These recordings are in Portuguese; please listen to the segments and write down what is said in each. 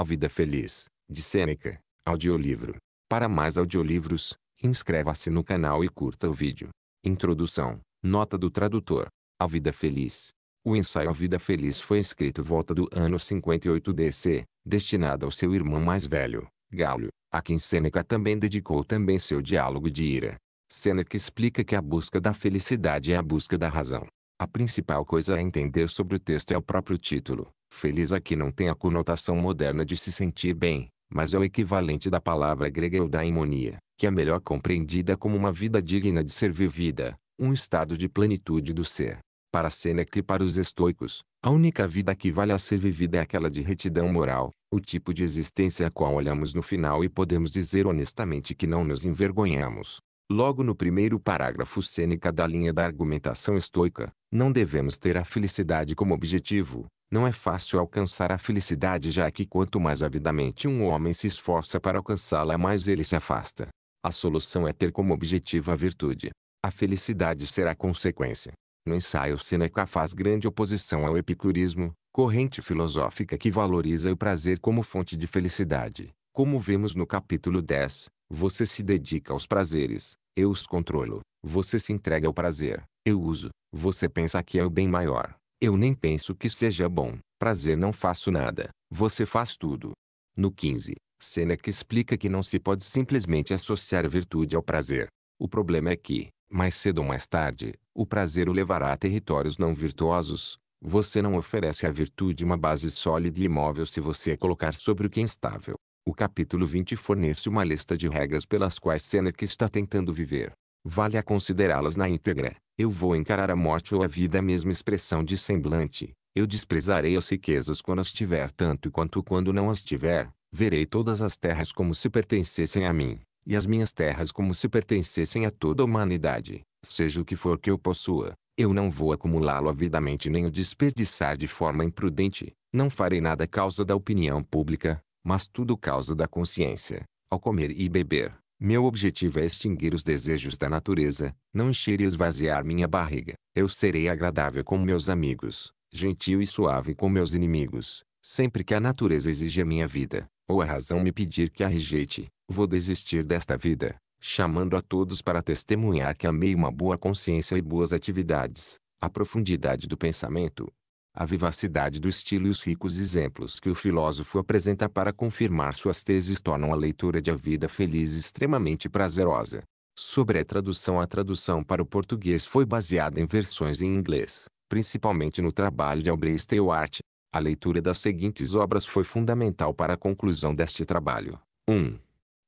A Vida Feliz, de Sêneca, audiolivro. Para mais audiolivros, inscreva-se no canal e curta o vídeo. Introdução. Nota do tradutor. A Vida Feliz. O ensaio A Vida Feliz foi escrito volta do ano 58 DC, destinado ao seu irmão mais velho, Galho, a quem Sêneca também dedicou também seu diálogo de ira. Sêneca explica que a busca da felicidade é a busca da razão. A principal coisa a entender sobre o texto é o próprio título, Feliz aqui não tem a conotação moderna de se sentir bem, mas é o equivalente da palavra grega eudaimonia, que é melhor compreendida como uma vida digna de ser vivida, um estado de plenitude do ser. Para Sêneca e para os estoicos, a única vida que vale a ser vivida é aquela de retidão moral, o tipo de existência a qual olhamos no final e podemos dizer honestamente que não nos envergonhamos. Logo no primeiro parágrafo Sêneca da linha da argumentação estoica, não devemos ter a felicidade como objetivo, não é fácil alcançar a felicidade já que quanto mais avidamente um homem se esforça para alcançá-la mais ele se afasta. A solução é ter como objetivo a virtude. A felicidade será consequência. No ensaio Seneca faz grande oposição ao epicurismo, corrente filosófica que valoriza o prazer como fonte de felicidade. Como vemos no capítulo 10, você se dedica aos prazeres, eu os controlo. Você se entrega ao prazer, eu uso. Você pensa que é o bem maior, eu nem penso que seja bom. Prazer não faço nada. Você faz tudo. No 15, Seneca explica que não se pode simplesmente associar virtude ao prazer. O problema é que, mais cedo ou mais tarde, o prazer o levará a territórios não virtuosos. Você não oferece à virtude uma base sólida e imóvel se você a colocar sobre o que é instável. O capítulo 20 fornece uma lista de regras pelas quais Seneca está tentando viver. Vale a considerá-las na íntegra. Eu vou encarar a morte ou a vida a mesma expressão de semblante. Eu desprezarei as riquezas quando as tiver tanto quanto quando não as tiver. Verei todas as terras como se pertencessem a mim, e as minhas terras como se pertencessem a toda a humanidade. Seja o que for que eu possua, eu não vou acumulá-lo avidamente nem o desperdiçar de forma imprudente. Não farei nada causa da opinião pública, mas tudo causa da consciência, ao comer e beber, meu objetivo é extinguir os desejos da natureza, não encher e esvaziar minha barriga. Eu serei agradável com meus amigos, gentil e suave com meus inimigos. Sempre que a natureza exigir minha vida, ou a razão me pedir que a rejeite, vou desistir desta vida, chamando a todos para testemunhar que amei uma boa consciência e boas atividades. A profundidade do pensamento, a vivacidade do estilo e os ricos exemplos que o filósofo apresenta para confirmar suas teses tornam a leitura de A Vida Feliz extremamente prazerosa. Sobre a tradução, a tradução para o português foi baseada em versões em inglês, principalmente no trabalho de Aubrey Stewart. A leitura das seguintes obras foi fundamental para a conclusão deste trabalho. 1.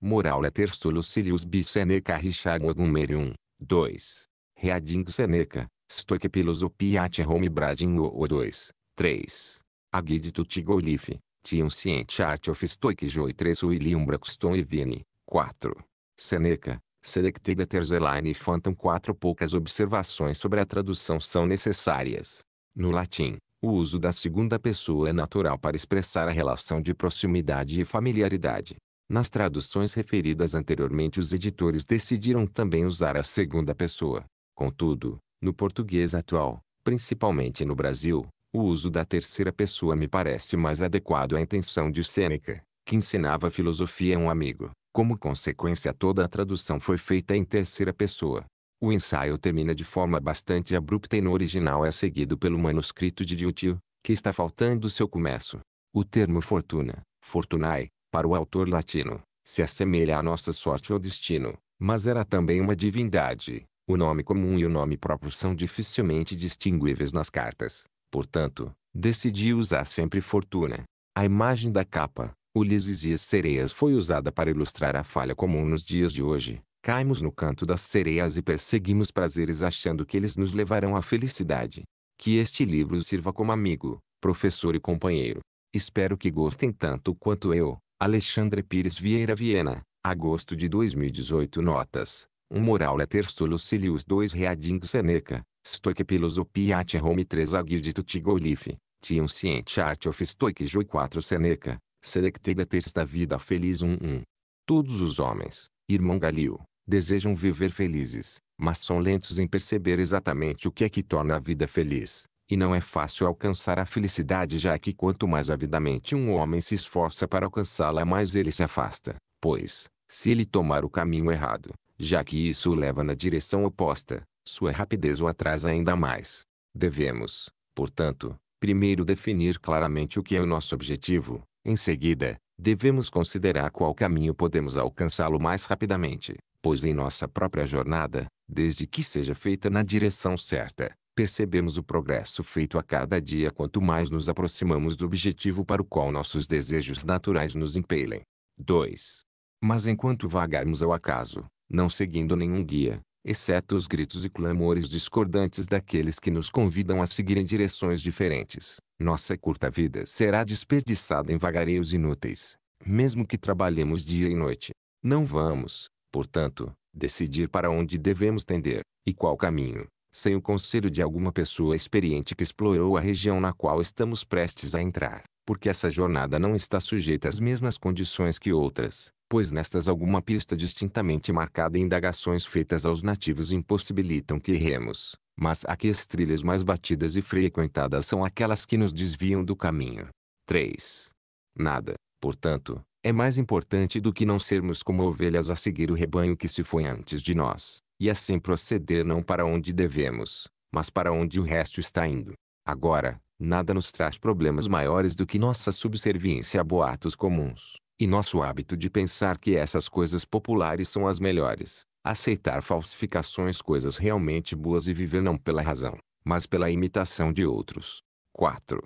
Moral Letter Solus B. Seneca Richard Ogumerium. 2. Reading Seneca, Stoic Philosophia Home Bradin o 2, 3. A Guide to Tigolif, Tion Sciente Art of Stoic Joy 3 William Braxton e Vini, 4. Seneca, Selected Eterzeline e Phantom 4 Poucas observações sobre a tradução são necessárias. No latim, o uso da segunda pessoa é natural para expressar a relação de proximidade e familiaridade. Nas traduções referidas anteriormente os editores decidiram também usar a segunda pessoa. Contudo, no português atual, principalmente no Brasil, o uso da terceira pessoa me parece mais adequado à intenção de Sêneca, que ensinava filosofia a um amigo. Como consequência, toda a tradução foi feita em terceira pessoa. O ensaio termina de forma bastante abrupta e no original é seguido pelo manuscrito de Diotio, que está faltando seu começo. O termo fortuna, fortunae, para o autor latino, se assemelha à nossa sorte ou destino, mas era também uma divindade, o nome comum e o nome próprio são dificilmente distinguíveis nas cartas. Portanto, decidi usar sempre Fortuna. A imagem da capa, Ulisses e as sereias foi usada para ilustrar a falha comum nos dias de hoje. Caímos no canto das sereias e perseguimos prazeres achando que eles nos levarão à felicidade. Que este livro sirva como amigo, professor e companheiro. Espero que gostem tanto quanto eu. Alexandre Pires Vieira Viena, agosto de 2018 Notas um moral é letter solocilius 2 reading Seneca, Stoic filosofia Rome home 3 agidito tigolif, Tion ciente art of Stoic joi 4 Seneca, selected da vida feliz 1 1. Todos os homens, irmão Galio desejam viver felizes, mas são lentos em perceber exatamente o que é que torna a vida feliz. E não é fácil alcançar a felicidade já que quanto mais avidamente um homem se esforça para alcançá-la mais ele se afasta, pois, se ele tomar o caminho errado, já que isso o leva na direção oposta, sua rapidez o atrasa ainda mais. Devemos, portanto, primeiro definir claramente o que é o nosso objetivo, em seguida, devemos considerar qual caminho podemos alcançá-lo mais rapidamente, pois em nossa própria jornada, desde que seja feita na direção certa, percebemos o progresso feito a cada dia quanto mais nos aproximamos do objetivo para o qual nossos desejos naturais nos impelem. 2. Mas enquanto vagarmos ao acaso, não seguindo nenhum guia, exceto os gritos e clamores discordantes daqueles que nos convidam a seguir em direções diferentes. Nossa curta vida será desperdiçada em vagareios inúteis, mesmo que trabalhemos dia e noite. Não vamos, portanto, decidir para onde devemos tender, e qual caminho, sem o conselho de alguma pessoa experiente que explorou a região na qual estamos prestes a entrar, porque essa jornada não está sujeita às mesmas condições que outras, pois nestas alguma pista distintamente marcada e indagações feitas aos nativos impossibilitam que remos, mas aqui as trilhas mais batidas e frequentadas são aquelas que nos desviam do caminho. 3. Nada, portanto, é mais importante do que não sermos como ovelhas a seguir o rebanho que se foi antes de nós, e assim proceder não para onde devemos, mas para onde o resto está indo. Agora, nada nos traz problemas maiores do que nossa subserviência a boatos comuns e nosso hábito de pensar que essas coisas populares são as melhores, aceitar falsificações coisas realmente boas e viver não pela razão, mas pela imitação de outros. 4.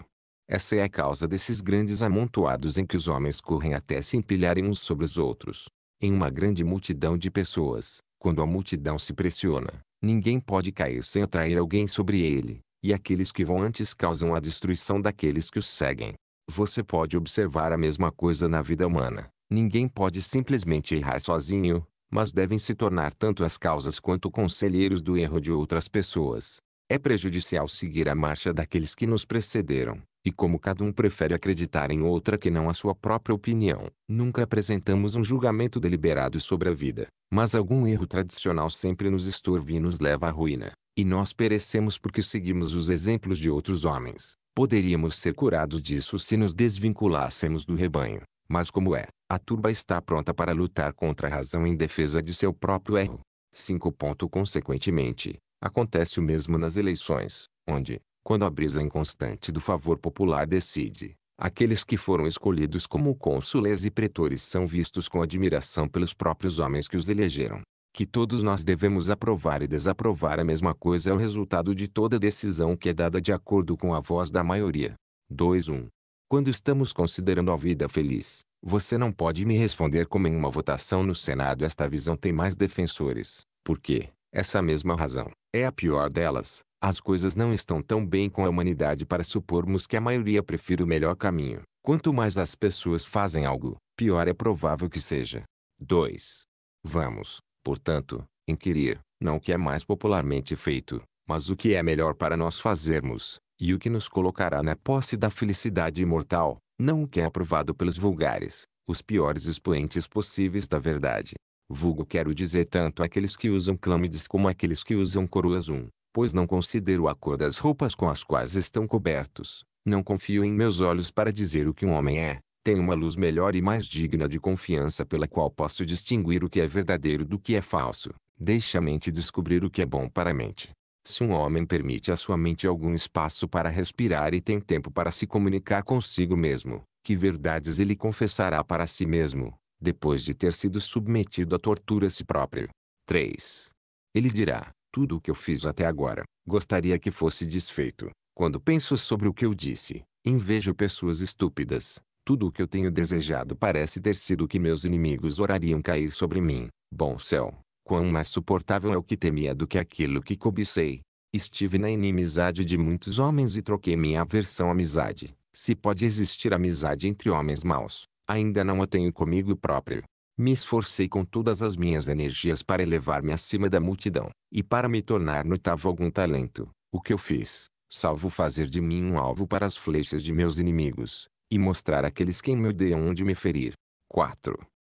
Essa é a causa desses grandes amontoados em que os homens correm até se empilharem uns sobre os outros. Em uma grande multidão de pessoas, quando a multidão se pressiona, ninguém pode cair sem atrair alguém sobre ele, e aqueles que vão antes causam a destruição daqueles que os seguem. Você pode observar a mesma coisa na vida humana. Ninguém pode simplesmente errar sozinho, mas devem se tornar tanto as causas quanto conselheiros do erro de outras pessoas. É prejudicial seguir a marcha daqueles que nos precederam, e como cada um prefere acreditar em outra que não a sua própria opinião, nunca apresentamos um julgamento deliberado sobre a vida, mas algum erro tradicional sempre nos estorve e nos leva à ruína, e nós perecemos porque seguimos os exemplos de outros homens. Poderíamos ser curados disso se nos desvinculássemos do rebanho. Mas como é, a turba está pronta para lutar contra a razão em defesa de seu próprio erro. 5. Consequentemente, acontece o mesmo nas eleições, onde, quando a brisa inconstante do favor popular decide, aqueles que foram escolhidos como cônsules e pretores são vistos com admiração pelos próprios homens que os elegeram que todos nós devemos aprovar e desaprovar a mesma coisa é o resultado de toda decisão que é dada de acordo com a voz da maioria. 2.1. Um. Quando estamos considerando a vida feliz, você não pode me responder como em uma votação no Senado esta visão tem mais defensores, porque, essa mesma razão, é a pior delas. As coisas não estão tão bem com a humanidade para supormos que a maioria prefira o melhor caminho. Quanto mais as pessoas fazem algo, pior é provável que seja. 2. Vamos, Portanto, inquirir, não o que é mais popularmente feito, mas o que é melhor para nós fazermos, e o que nos colocará na posse da felicidade imortal, não o que é aprovado pelos vulgares, os piores expoentes possíveis da verdade. Vulgo quero dizer tanto aqueles que usam clâmides como aqueles que usam coroas um, pois não considero a cor das roupas com as quais estão cobertos, não confio em meus olhos para dizer o que um homem é, tem uma luz melhor e mais digna de confiança pela qual posso distinguir o que é verdadeiro do que é falso. Deixa a mente descobrir o que é bom para a mente. Se um homem permite à sua mente algum espaço para respirar e tem tempo para se comunicar consigo mesmo, que verdades ele confessará para si mesmo, depois de ter sido submetido à tortura a si próprio? 3. Ele dirá: Tudo o que eu fiz até agora, gostaria que fosse desfeito. Quando penso sobre o que eu disse, invejo pessoas estúpidas, tudo o que eu tenho desejado parece ter sido que meus inimigos orariam cair sobre mim. Bom céu, quão mais suportável é o que temia do que aquilo que cobicei. Estive na inimizade de muitos homens e troquei minha aversão à amizade. Se pode existir amizade entre homens maus, ainda não a tenho comigo próprio. Me esforcei com todas as minhas energias para elevar-me acima da multidão, e para me tornar notável algum talento. O que eu fiz, salvo fazer de mim um alvo para as flechas de meus inimigos, e mostrar àqueles que me odeiam onde me ferir. 4.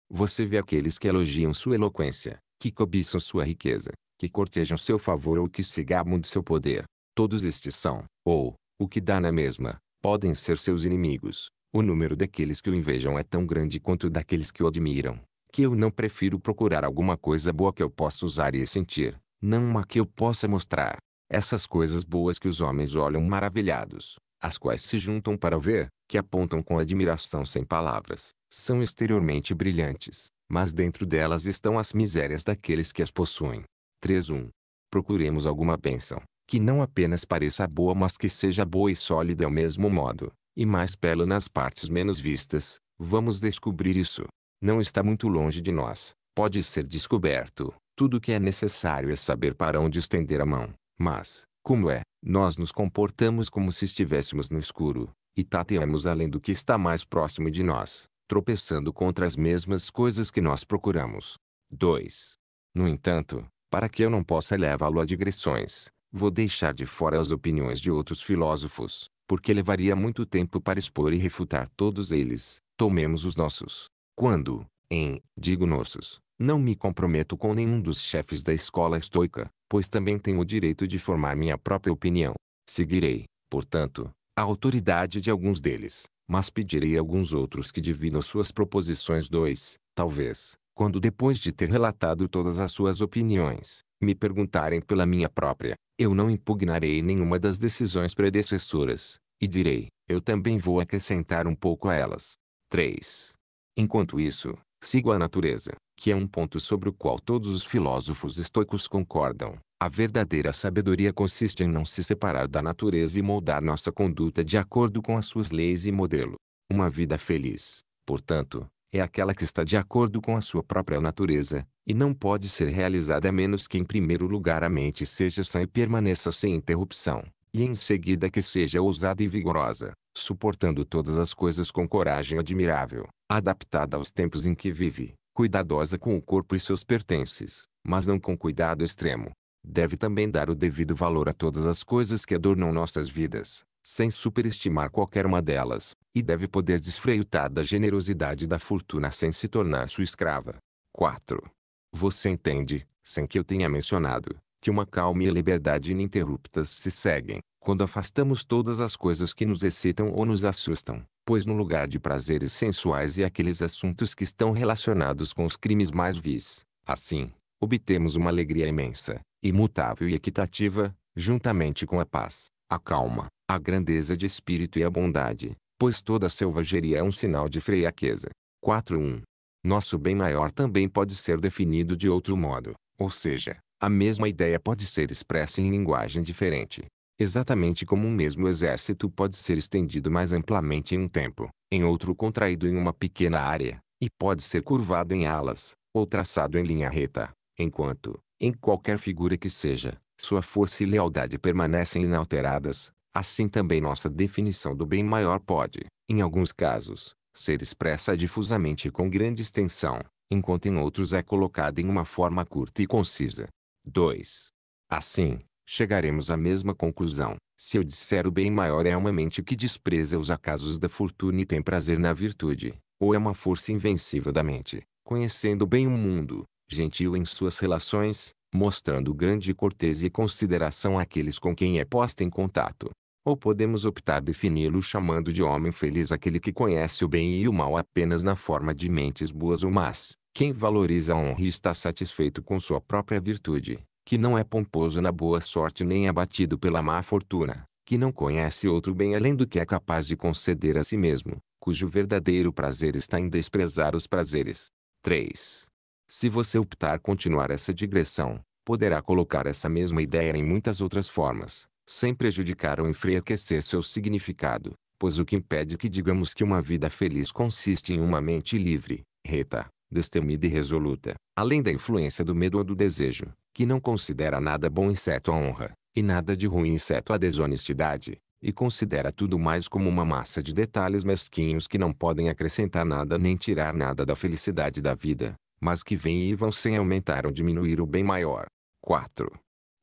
Você vê aqueles que elogiam sua eloquência, que cobiçam sua riqueza, que cortejam seu favor ou que se gabam de seu poder. Todos estes são, ou, o que dá na mesma, podem ser seus inimigos. O número daqueles que o invejam é tão grande quanto o daqueles que o admiram, que eu não prefiro procurar alguma coisa boa que eu possa usar e sentir, não uma que eu possa mostrar. Essas coisas boas que os homens olham maravilhados, as quais se juntam para o ver, que apontam com admiração sem palavras, são exteriormente brilhantes, mas dentro delas estão as misérias daqueles que as possuem. 3.1. Procuremos alguma bênção, que não apenas pareça boa mas que seja boa e sólida ao mesmo modo, e mais bela nas partes menos vistas, vamos descobrir isso. Não está muito longe de nós, pode ser descoberto, tudo o que é necessário é saber para onde estender a mão, mas, como é, nós nos comportamos como se estivéssemos no escuro, e tateamos além do que está mais próximo de nós, tropeçando contra as mesmas coisas que nós procuramos. 2. No entanto, para que eu não possa levá-lo a digressões, vou deixar de fora as opiniões de outros filósofos, porque levaria muito tempo para expor e refutar todos eles. Tomemos os nossos. Quando, em, digo nossos, não me comprometo com nenhum dos chefes da escola estoica, pois também tenho o direito de formar minha própria opinião. Seguirei, portanto, a autoridade de alguns deles, mas pedirei a alguns outros que dividam suas proposições dois, talvez, quando depois de ter relatado todas as suas opiniões, me perguntarem pela minha própria, eu não impugnarei nenhuma das decisões predecessoras, e direi, eu também vou acrescentar um pouco a elas. 3. Enquanto isso, sigo a natureza, que é um ponto sobre o qual todos os filósofos estoicos concordam. A verdadeira sabedoria consiste em não se separar da natureza e moldar nossa conduta de acordo com as suas leis e modelo. Uma vida feliz, portanto, é aquela que está de acordo com a sua própria natureza, e não pode ser realizada a menos que em primeiro lugar a mente seja sã e permaneça sem interrupção, e em seguida que seja ousada e vigorosa, suportando todas as coisas com coragem admirável, adaptada aos tempos em que vive, cuidadosa com o corpo e seus pertences, mas não com cuidado extremo. Deve também dar o devido valor a todas as coisas que adornam nossas vidas, sem superestimar qualquer uma delas, e deve poder desfreutar da generosidade da fortuna sem se tornar sua escrava. 4. Você entende, sem que eu tenha mencionado, que uma calma e liberdade ininterruptas se seguem, quando afastamos todas as coisas que nos excitam ou nos assustam, pois no lugar de prazeres sensuais e aqueles assuntos que estão relacionados com os crimes mais vis, assim, obtemos uma alegria imensa, imutável e equitativa, juntamente com a paz, a calma, a grandeza de espírito e a bondade, pois toda selvageria é um sinal de fraqueza. 4.1. Nosso bem maior também pode ser definido de outro modo, ou seja, a mesma ideia pode ser expressa em linguagem diferente, Exatamente como um mesmo exército pode ser estendido mais amplamente em um tempo, em outro contraído em uma pequena área, e pode ser curvado em alas, ou traçado em linha reta, enquanto, em qualquer figura que seja, sua força e lealdade permanecem inalteradas, assim também nossa definição do bem maior pode, em alguns casos, ser expressa difusamente com grande extensão, enquanto em outros é colocada em uma forma curta e concisa. 2. Assim, chegaremos à mesma conclusão. Se eu disser o bem maior é uma mente que despreza os acasos da fortuna e tem prazer na virtude, ou é uma força invencível da mente, conhecendo bem o mundo, gentil em suas relações, mostrando grande cortesia e consideração àqueles com quem é posta em contato. Ou podemos optar defini-lo chamando de homem feliz aquele que conhece o bem e o mal apenas na forma de mentes boas ou más. Quem valoriza a honra e está satisfeito com sua própria virtude, que não é pomposo na boa sorte nem abatido pela má fortuna, que não conhece outro bem além do que é capaz de conceder a si mesmo, cujo verdadeiro prazer está em desprezar os prazeres. 3. Se você optar continuar essa digressão, poderá colocar essa mesma ideia em muitas outras formas, sem prejudicar ou enfraquecer seu significado, pois o que impede que digamos que uma vida feliz consiste em uma mente livre, reta, destemida e resoluta, além da influência do medo ou do desejo, que não considera nada bom exceto a honra, e nada de ruim exceto a desonestidade, e considera tudo mais como uma massa de detalhes mesquinhos que não podem acrescentar nada nem tirar nada da felicidade da vida, mas que vêm e vão sem aumentar ou diminuir o bem maior. 4.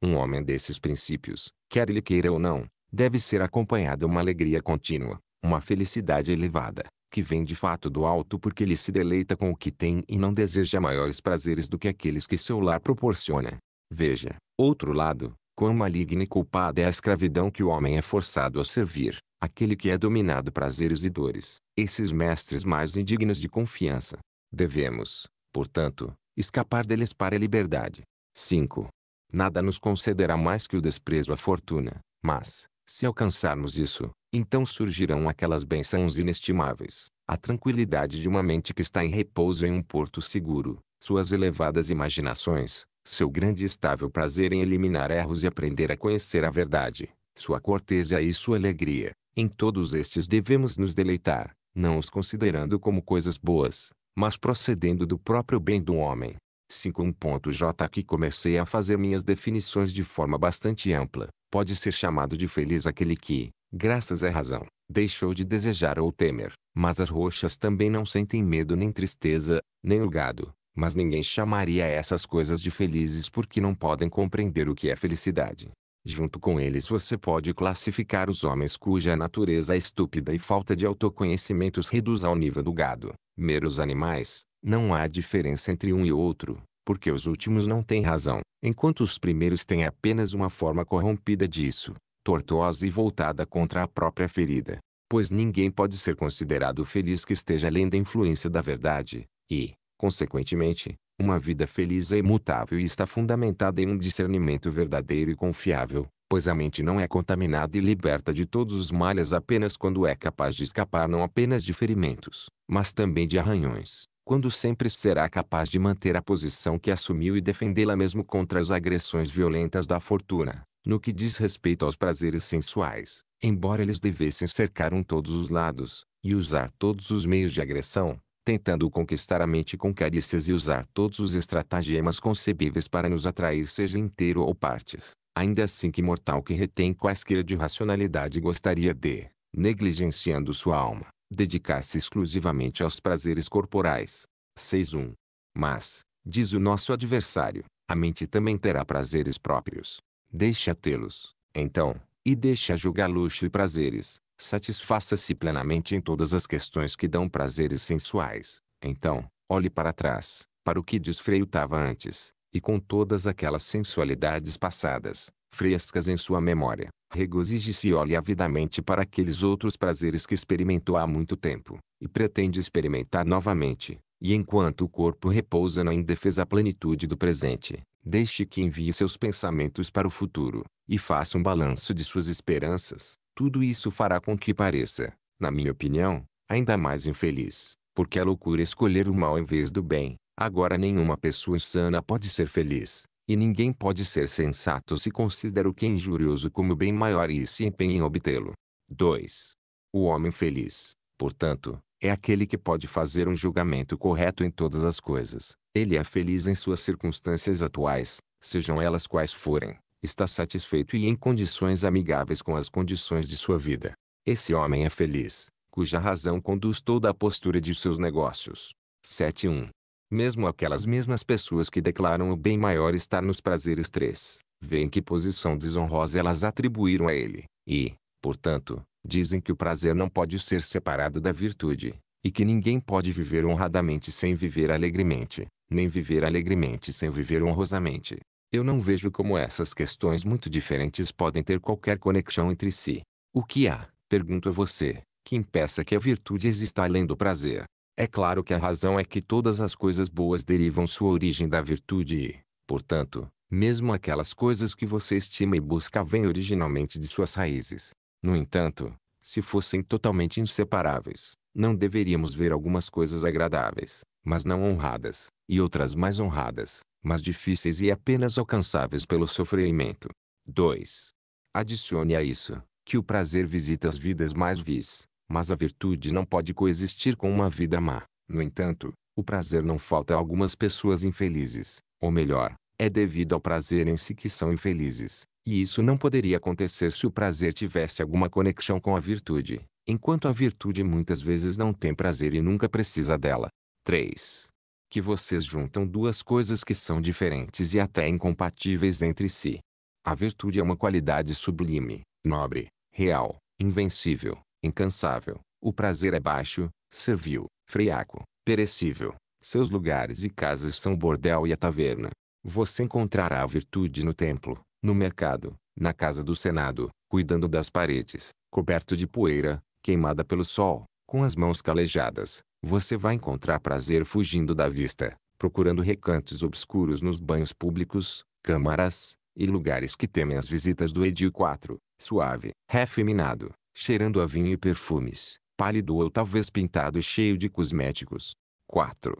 Um homem desses princípios, quer ele queira ou não, deve ser acompanhado uma alegria contínua, uma felicidade elevada, que vem de fato do alto porque ele se deleita com o que tem e não deseja maiores prazeres do que aqueles que seu lar proporciona. Veja, outro lado, quão maligna e culpada é a escravidão que o homem é forçado a servir, aquele que é dominado prazeres e dores, esses mestres mais indignos de confiança. Devemos, portanto, escapar deles para a liberdade. 5. Nada nos concederá mais que o desprezo à fortuna, mas, se alcançarmos isso, então surgirão aquelas bençãos inestimáveis, a tranquilidade de uma mente que está em repouso em um porto seguro, suas elevadas imaginações, seu grande e estável prazer em eliminar erros e aprender a conhecer a verdade, sua cortesia e sua alegria. Em todos estes devemos nos deleitar, não os considerando como coisas boas, mas procedendo do próprio bem do homem. 5.1.J que comecei a fazer minhas definições de forma bastante ampla. Pode ser chamado de feliz aquele que, graças à razão, deixou de desejar ou temer. Mas as roxas também não sentem medo nem tristeza, nem o gado, mas ninguém chamaria essas coisas de felizes porque não podem compreender o que é felicidade. Junto com eles você pode classificar os homens cuja natureza é estúpida e falta de autoconhecimento os reduz ao nível do gado, meros animais. Não há diferença entre um e outro, porque os últimos não têm razão, enquanto os primeiros têm apenas uma forma corrompida disso, tortuosa e voltada contra a própria ferida. Pois ninguém pode ser considerado feliz que esteja além da influência da verdade, e, Consequentemente, uma vida feliz é imutável e está fundamentada em um discernimento verdadeiro e confiável, pois a mente não é contaminada e liberta de todos os males apenas quando é capaz de escapar não apenas de ferimentos, mas também de arranhões, quando sempre será capaz de manter a posição que assumiu e defendê-la mesmo contra as agressões violentas da fortuna. No que diz respeito aos prazeres sensuais, embora eles devessem cercar um todos os lados, e usar todos os meios de agressão, tentando conquistar a mente com carícias e usar todos os estratagemas concebíveis para nos atrair seja inteiro ou partes, ainda assim que mortal que retém quaisquer de racionalidade gostaria de, negligenciando sua alma, dedicar-se exclusivamente aos prazeres corporais. 6.1. Mas, diz o nosso adversário, a mente também terá prazeres próprios. Deixa tê-los, então, e deixa julgar luxo e prazeres, Satisfaça-se plenamente em todas as questões que dão prazeres sensuais. Então, olhe para trás, para o que desfreutava antes, e com todas aquelas sensualidades passadas, frescas em sua memória. Regozije-se e olhe avidamente para aqueles outros prazeres que experimentou há muito tempo, e pretende experimentar novamente. E enquanto o corpo repousa na indefesa plenitude do presente, deixe que envie seus pensamentos para o futuro, e faça um balanço de suas esperanças, tudo isso fará com que pareça, na minha opinião, ainda mais infeliz, porque é loucura escolher o mal em vez do bem. Agora nenhuma pessoa insana pode ser feliz, e ninguém pode ser sensato se considera o que é injurioso como bem maior e se empenha em obtê-lo. 2. O homem feliz, portanto, é aquele que pode fazer um julgamento correto em todas as coisas. Ele é feliz em suas circunstâncias atuais, sejam elas quais forem está satisfeito e em condições amigáveis com as condições de sua vida. Esse homem é feliz, cuja razão conduz toda a postura de seus negócios. 7.1. Mesmo aquelas mesmas pessoas que declaram o bem maior estar nos prazeres 3, veem que posição desonrosa elas atribuíram a ele, e, portanto, dizem que o prazer não pode ser separado da virtude, e que ninguém pode viver honradamente sem viver alegremente, nem viver alegremente sem viver honrosamente. Eu não vejo como essas questões muito diferentes podem ter qualquer conexão entre si. O que há, pergunto a você, que impeça que a virtude exista além do prazer? É claro que a razão é que todas as coisas boas derivam sua origem da virtude e, portanto, mesmo aquelas coisas que você estima e busca vêm originalmente de suas raízes. No entanto, se fossem totalmente inseparáveis, não deveríamos ver algumas coisas agradáveis, mas não honradas, e outras mais honradas, mas difíceis e apenas alcançáveis pelo sofrimento. 2. Adicione a isso, que o prazer visita as vidas mais vis, mas a virtude não pode coexistir com uma vida má. No entanto, o prazer não falta a algumas pessoas infelizes, ou melhor, é devido ao prazer em si que são infelizes, e isso não poderia acontecer se o prazer tivesse alguma conexão com a virtude, enquanto a virtude muitas vezes não tem prazer e nunca precisa dela. 3 que vocês juntam duas coisas que são diferentes e até incompatíveis entre si. A virtude é uma qualidade sublime, nobre, real, invencível, incansável. O prazer é baixo, servil, friaco, perecível. Seus lugares e casas são o bordel e a taverna. Você encontrará a virtude no templo, no mercado, na casa do senado, cuidando das paredes, coberto de poeira, queimada pelo sol, com as mãos calejadas, você vai encontrar prazer fugindo da vista, procurando recantos obscuros nos banhos públicos, câmaras, e lugares que temem as visitas do Edil 4, suave, refeminado, cheirando a vinho e perfumes, pálido ou talvez pintado e cheio de cosméticos. 4.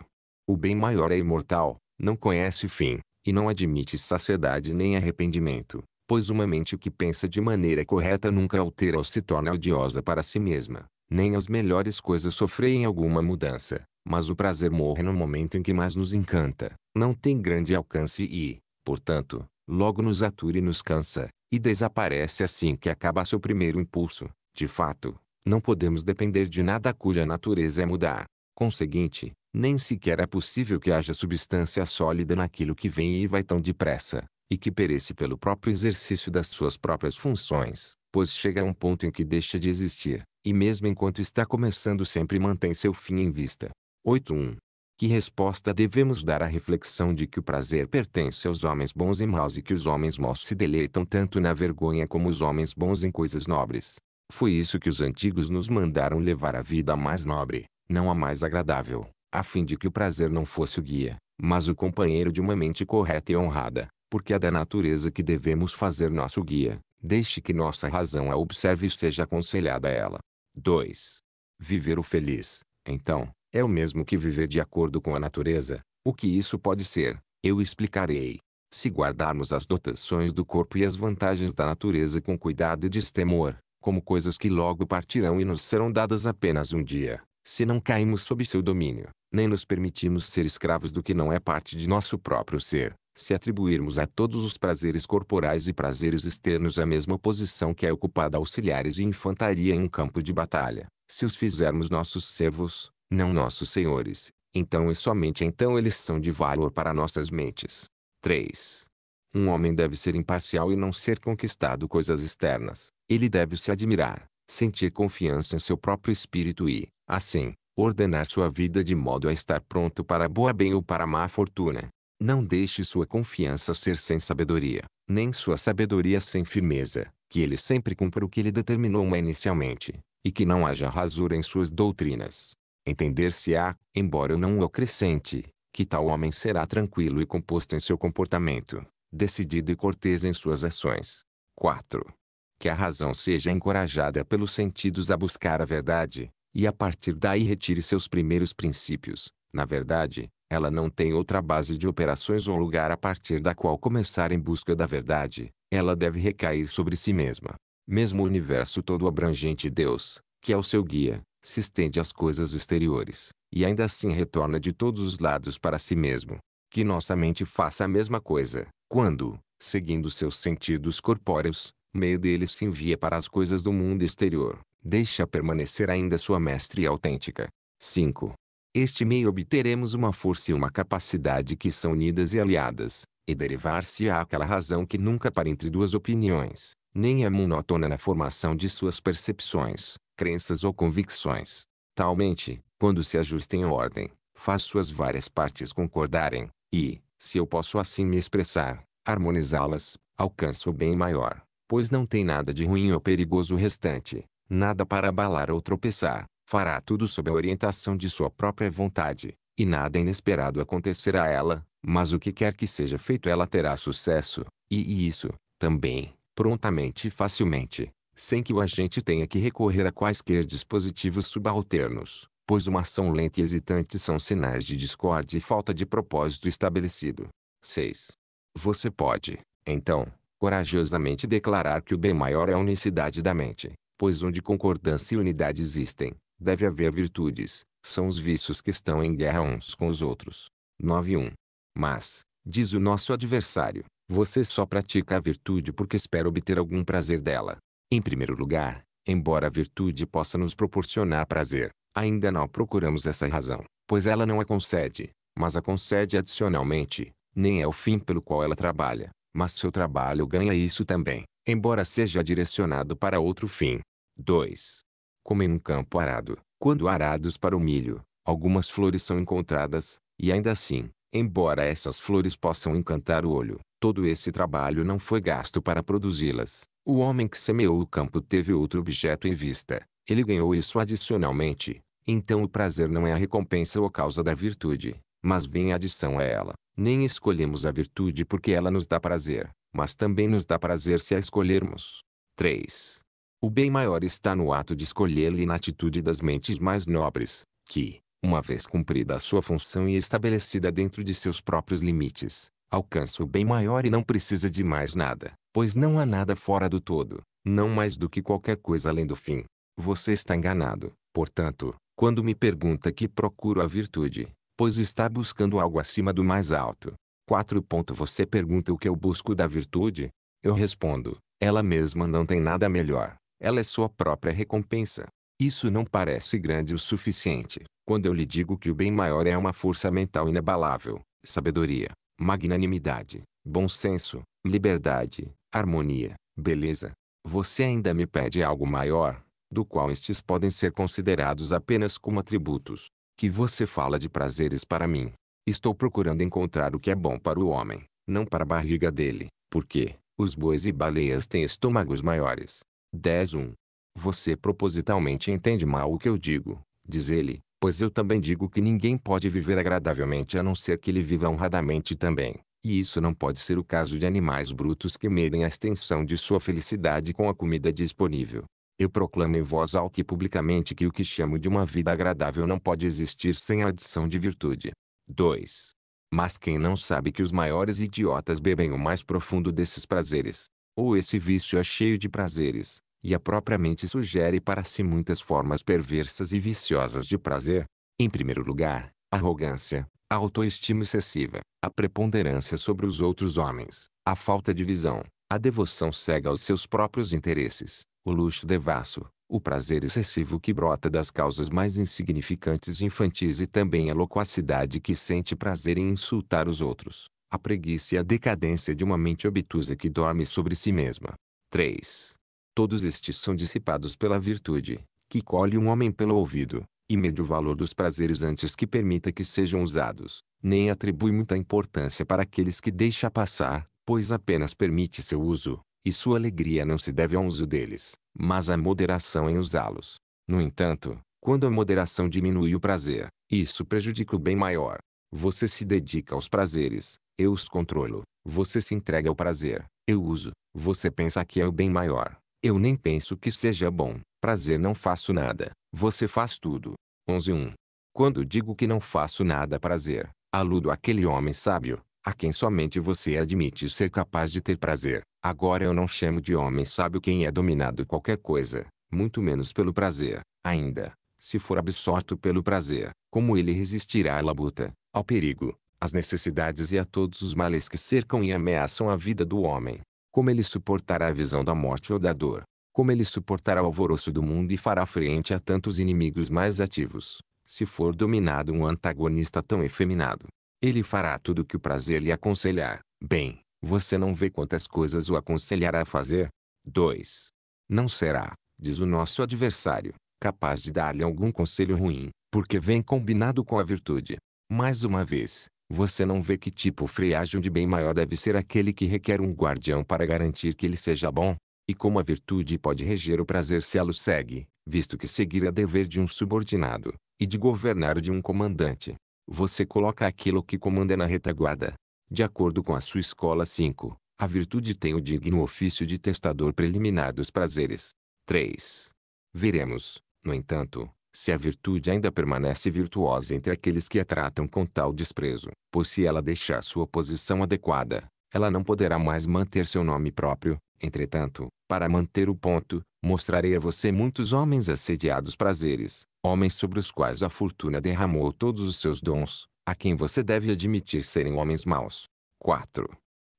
O bem maior é imortal, não conhece fim, e não admite saciedade nem arrependimento, pois uma mente que pensa de maneira correta nunca altera ou se torna odiosa para si mesma. Nem as melhores coisas sofrem alguma mudança, mas o prazer morre no momento em que mais nos encanta, não tem grande alcance e, portanto, logo nos atura e nos cansa, e desaparece assim que acaba seu primeiro impulso. De fato, não podemos depender de nada cuja natureza é mudar. Conseguinte, nem sequer é possível que haja substância sólida naquilo que vem e vai tão depressa, e que perece pelo próprio exercício das suas próprias funções, pois chega a um ponto em que deixa de existir e mesmo enquanto está começando sempre mantém seu fim em vista. 8.1. Que resposta devemos dar à reflexão de que o prazer pertence aos homens bons e maus e que os homens maus se deleitam tanto na vergonha como os homens bons em coisas nobres? Foi isso que os antigos nos mandaram levar a vida mais nobre, não a mais agradável, a fim de que o prazer não fosse o guia, mas o companheiro de uma mente correta e honrada, porque é da natureza que devemos fazer nosso guia, deixe que nossa razão a observe e seja aconselhada a ela. 2. Viver o feliz, então, é o mesmo que viver de acordo com a natureza. O que isso pode ser, eu explicarei. Se guardarmos as dotações do corpo e as vantagens da natureza com cuidado e destemor, como coisas que logo partirão e nos serão dadas apenas um dia, se não caímos sob seu domínio, nem nos permitimos ser escravos do que não é parte de nosso próprio ser, se atribuirmos a todos os prazeres corporais e prazeres externos a mesma posição que é ocupada auxiliares e infantaria em um campo de batalha, se os fizermos nossos servos, não nossos senhores, então e somente então eles são de valor para nossas mentes. 3. Um homem deve ser imparcial e não ser conquistado coisas externas. Ele deve se admirar, sentir confiança em seu próprio espírito e, assim, ordenar sua vida de modo a estar pronto para boa bem ou para má fortuna. Não deixe sua confiança ser sem sabedoria, nem sua sabedoria sem firmeza, que ele sempre cumpra o que ele determinou inicialmente, e que não haja rasura em suas doutrinas. Entender-se-á, embora eu não o acrescente, que tal homem será tranquilo e composto em seu comportamento, decidido e cortês em suas ações. 4. Que a razão seja encorajada pelos sentidos a buscar a verdade, e a partir daí retire seus primeiros princípios. Na verdade, ela não tem outra base de operações ou lugar a partir da qual começar em busca da verdade. Ela deve recair sobre si mesma. Mesmo o universo todo abrangente Deus, que é o seu guia, se estende às coisas exteriores, e ainda assim retorna de todos os lados para si mesmo. Que nossa mente faça a mesma coisa, quando, seguindo seus sentidos corpóreos, meio deles se envia para as coisas do mundo exterior, deixa permanecer ainda sua mestre autêntica. 5. Este meio obteremos uma força e uma capacidade que são unidas e aliadas, e derivar-se-á aquela razão que nunca para entre duas opiniões, nem é monótona na formação de suas percepções, crenças ou convicções. Talmente, quando se ajusta em ordem, faz suas várias partes concordarem, e, se eu posso assim me expressar, harmonizá-las, alcança o bem maior, pois não tem nada de ruim ou perigoso restante, nada para abalar ou tropeçar, fará tudo sob a orientação de sua própria vontade, e nada inesperado acontecerá a ela, mas o que quer que seja feito ela terá sucesso, e, e isso, também, prontamente e facilmente, sem que o agente tenha que recorrer a quaisquer dispositivos subalternos, pois uma ação lenta e hesitante são sinais de discórdia e falta de propósito estabelecido. 6. Você pode, então, corajosamente declarar que o bem maior é a unicidade da mente, pois onde concordância e unidade existem, deve haver virtudes, são os vícios que estão em guerra uns com os outros. 9.1. Mas, diz o nosso adversário, você só pratica a virtude porque espera obter algum prazer dela. Em primeiro lugar, embora a virtude possa nos proporcionar prazer, ainda não procuramos essa razão, pois ela não a concede, mas a concede adicionalmente, nem é o fim pelo qual ela trabalha, mas seu trabalho ganha isso também, embora seja direcionado para outro fim. 2 como em um campo arado, quando arados para o milho, algumas flores são encontradas, e ainda assim, embora essas flores possam encantar o olho, todo esse trabalho não foi gasto para produzi-las. O homem que semeou o campo teve outro objeto em vista, ele ganhou isso adicionalmente. Então o prazer não é a recompensa ou causa da virtude, mas vem a adição a ela. Nem escolhemos a virtude porque ela nos dá prazer, mas também nos dá prazer se a escolhermos. 3. O bem maior está no ato de escolhê-lo e na atitude das mentes mais nobres, que, uma vez cumprida a sua função e estabelecida dentro de seus próprios limites, alcança o bem maior e não precisa de mais nada, pois não há nada fora do todo, não mais do que qualquer coisa além do fim. Você está enganado, portanto, quando me pergunta que procuro a virtude, pois está buscando algo acima do mais alto. 4. Você pergunta o que eu busco da virtude? Eu respondo, ela mesma não tem nada melhor. Ela é sua própria recompensa. Isso não parece grande o suficiente, quando eu lhe digo que o bem maior é uma força mental inabalável, sabedoria, magnanimidade, bom senso, liberdade, harmonia, beleza. Você ainda me pede algo maior, do qual estes podem ser considerados apenas como atributos. Que você fala de prazeres para mim. Estou procurando encontrar o que é bom para o homem, não para a barriga dele, porque os bois e baleias têm estômagos maiores. 10.1. Você propositalmente entende mal o que eu digo, diz ele, pois eu também digo que ninguém pode viver agradavelmente a não ser que ele viva honradamente também. E isso não pode ser o caso de animais brutos que medem a extensão de sua felicidade com a comida disponível. Eu proclamo em voz alta e publicamente que o que chamo de uma vida agradável não pode existir sem a adição de virtude. 2. Mas quem não sabe que os maiores idiotas bebem o mais profundo desses prazeres, ou esse vício é cheio de prazeres, e a própria mente sugere para si muitas formas perversas e viciosas de prazer. Em primeiro lugar, a arrogância, a autoestima excessiva, a preponderância sobre os outros homens, a falta de visão, a devoção cega aos seus próprios interesses, o luxo devasso, o prazer excessivo que brota das causas mais insignificantes e infantis e também a loquacidade que sente prazer em insultar os outros. A preguiça e a decadência de uma mente obtusa que dorme sobre si mesma. 3. Todos estes são dissipados pela virtude, que colhe um homem pelo ouvido, e mede o valor dos prazeres antes que permita que sejam usados, nem atribui muita importância para aqueles que deixa passar, pois apenas permite seu uso, e sua alegria não se deve ao uso deles, mas à moderação em usá-los. No entanto, quando a moderação diminui o prazer, isso prejudica o bem maior, você se dedica aos prazeres, eu os controlo. Você se entrega ao prazer, eu uso. Você pensa que é o bem maior, eu nem penso que seja bom. Prazer não faço nada, você faz tudo. 11.1 Quando digo que não faço nada prazer, aludo àquele homem sábio, a quem somente você admite ser capaz de ter prazer. Agora eu não chamo de homem sábio quem é dominado qualquer coisa, muito menos pelo prazer, ainda. Se for absorto pelo prazer, como ele resistirá à labuta? ao perigo, às necessidades e a todos os males que cercam e ameaçam a vida do homem. Como ele suportará a visão da morte ou da dor? Como ele suportará o alvoroço do mundo e fará frente a tantos inimigos mais ativos, se for dominado um antagonista tão efeminado? Ele fará tudo o que o prazer lhe aconselhar. Bem, você não vê quantas coisas o aconselhará a fazer? 2. Não será, diz o nosso adversário, capaz de dar-lhe algum conselho ruim, porque vem combinado com a virtude. Mais uma vez, você não vê que tipo freagem de bem maior deve ser aquele que requer um guardião para garantir que ele seja bom, e como a virtude pode reger o prazer se ela o segue, visto que seguir é dever de um subordinado, e de governar de um comandante. Você coloca aquilo que comanda na retaguarda. De acordo com a sua escola 5, a virtude tem o digno ofício de testador preliminar dos prazeres. 3. Veremos, no entanto, se a virtude ainda permanece virtuosa entre aqueles que a tratam com tal desprezo, pois se ela deixar sua posição adequada, ela não poderá mais manter seu nome próprio. Entretanto, para manter o ponto, mostrarei a você muitos homens assediados prazeres, homens sobre os quais a fortuna derramou todos os seus dons, a quem você deve admitir serem homens maus. 4.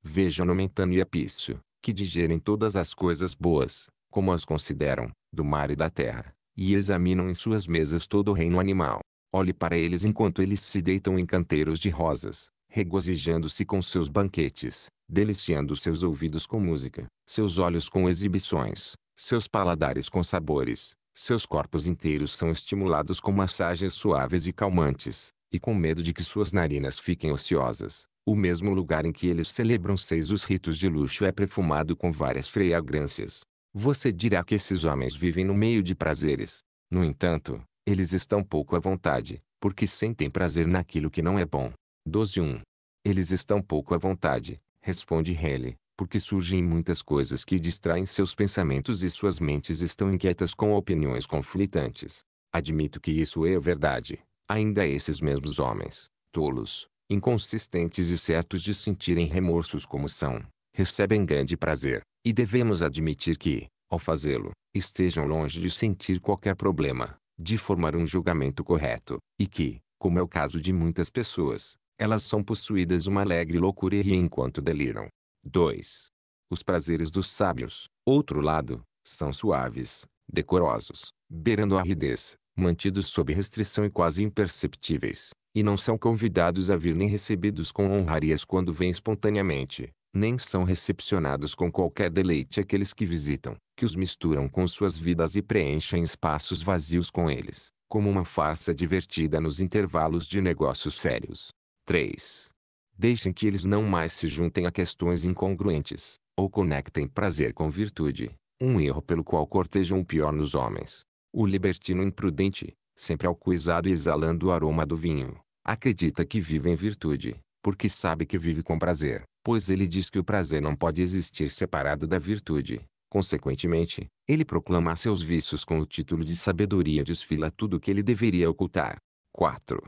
Veja no Mentano e Apício, que digerem todas as coisas boas, como as consideram, do mar e da terra e examinam em suas mesas todo o reino animal. Olhe para eles enquanto eles se deitam em canteiros de rosas, regozijando-se com seus banquetes, deliciando seus ouvidos com música, seus olhos com exibições, seus paladares com sabores, seus corpos inteiros são estimulados com massagens suaves e calmantes, e com medo de que suas narinas fiquem ociosas. O mesmo lugar em que eles celebram seis os ritos de luxo é perfumado com várias fragrâncias. Você dirá que esses homens vivem no meio de prazeres. No entanto, eles estão pouco à vontade, porque sentem prazer naquilo que não é bom. 12.1. Eles estão pouco à vontade, responde Helle, porque surgem muitas coisas que distraem seus pensamentos e suas mentes estão inquietas com opiniões conflitantes. Admito que isso é verdade. Ainda esses mesmos homens, tolos, inconsistentes e certos de sentirem remorsos como são, recebem grande prazer, e devemos admitir que, ao fazê-lo, estejam longe de sentir qualquer problema, de formar um julgamento correto, e que, como é o caso de muitas pessoas, elas são possuídas uma alegre loucura e enquanto deliram. 2. Os prazeres dos sábios, outro lado, são suaves, decorosos, beirando a ridez, mantidos sob restrição e quase imperceptíveis, e não são convidados a vir nem recebidos com honrarias quando vêm espontaneamente, nem são recepcionados com qualquer deleite aqueles que visitam, que os misturam com suas vidas e preenchem espaços vazios com eles, como uma farsa divertida nos intervalos de negócios sérios. 3. Deixem que eles não mais se juntem a questões incongruentes, ou conectem prazer com virtude, um erro pelo qual cortejam o pior nos homens. O libertino imprudente, sempre alcoizado e exalando o aroma do vinho, acredita que vive em virtude, porque sabe que vive com prazer, pois ele diz que o prazer não pode existir separado da virtude. Consequentemente, ele proclama seus vícios com o título de sabedoria e desfila tudo o que ele deveria ocultar. 4.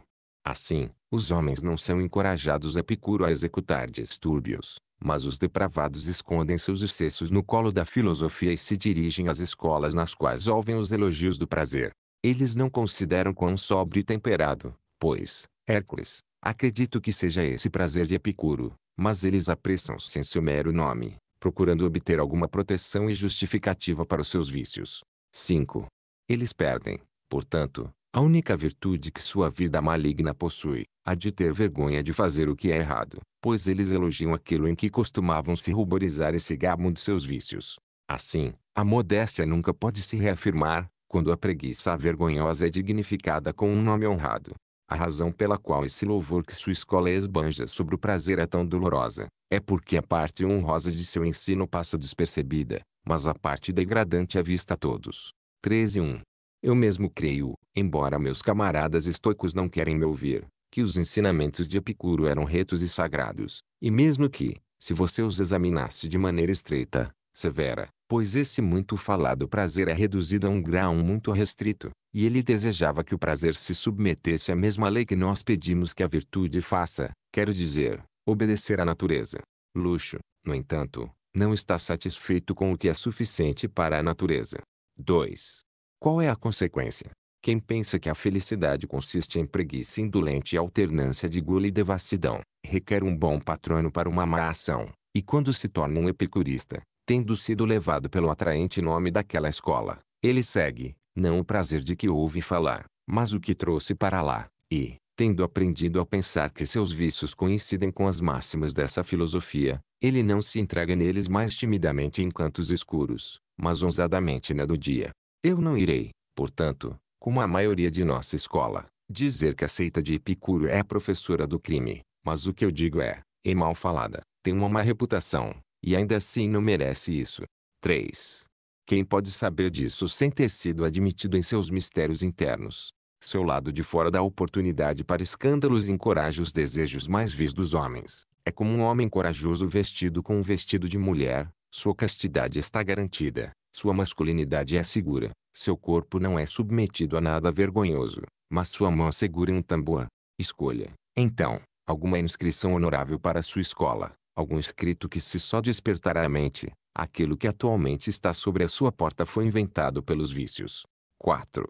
Assim, os homens não são encorajados a Epicuro a executar distúrbios, mas os depravados escondem seus excessos no colo da filosofia e se dirigem às escolas nas quais ouvem os elogios do prazer. Eles não consideram quão sóbrio e temperado, pois, Hércules, Acredito que seja esse prazer de Epicuro, mas eles apressam-se em seu mero nome, procurando obter alguma proteção e justificativa para os seus vícios. 5. Eles perdem, portanto, a única virtude que sua vida maligna possui, a de ter vergonha de fazer o que é errado, pois eles elogiam aquilo em que costumavam se ruborizar e se gabam de seus vícios. Assim, a modéstia nunca pode se reafirmar, quando a preguiça vergonhosa é dignificada com um nome honrado, a razão pela qual esse louvor que sua escola esbanja sobre o prazer é tão dolorosa, é porque a é parte honrosa de seu ensino passa despercebida, mas a parte degradante é vista a todos. 13.1. Eu mesmo creio, embora meus camaradas estoicos não querem me ouvir, que os ensinamentos de Epicuro eram retos e sagrados, e mesmo que, se você os examinasse de maneira estreita, severa, pois esse muito falado prazer é reduzido a um grau muito restrito, e ele desejava que o prazer se submetesse à mesma lei que nós pedimos que a virtude faça, quero dizer, obedecer à natureza. Luxo, no entanto, não está satisfeito com o que é suficiente para a natureza. 2. Qual é a consequência? Quem pensa que a felicidade consiste em preguiça indolente e alternância de gula e devassidão, requer um bom patrono para uma má ação, e quando se torna um epicurista, tendo sido levado pelo atraente nome daquela escola, ele segue, não o prazer de que ouve falar, mas o que trouxe para lá, e, tendo aprendido a pensar que seus vícios coincidem com as máximas dessa filosofia, ele não se entrega neles mais timidamente em cantos escuros, mas ousadamente na do dia. Eu não irei, portanto, como a maioria de nossa escola, dizer que a seita de Epicuro é a professora do crime, mas o que eu digo é, e mal falada, tem uma má reputação, e ainda assim não merece isso. 3. Quem pode saber disso sem ter sido admitido em seus mistérios internos? Seu lado de fora dá oportunidade para escândalos e encoraja os desejos mais vis dos homens. É como um homem corajoso vestido com um vestido de mulher, sua castidade está garantida, sua masculinidade é segura, seu corpo não é submetido a nada vergonhoso, mas sua mão segura um tambor. Escolha, então, alguma inscrição honorável para sua escola, algum escrito que se só despertará a mente, Aquilo que atualmente está sobre a sua porta foi inventado pelos vícios. 4.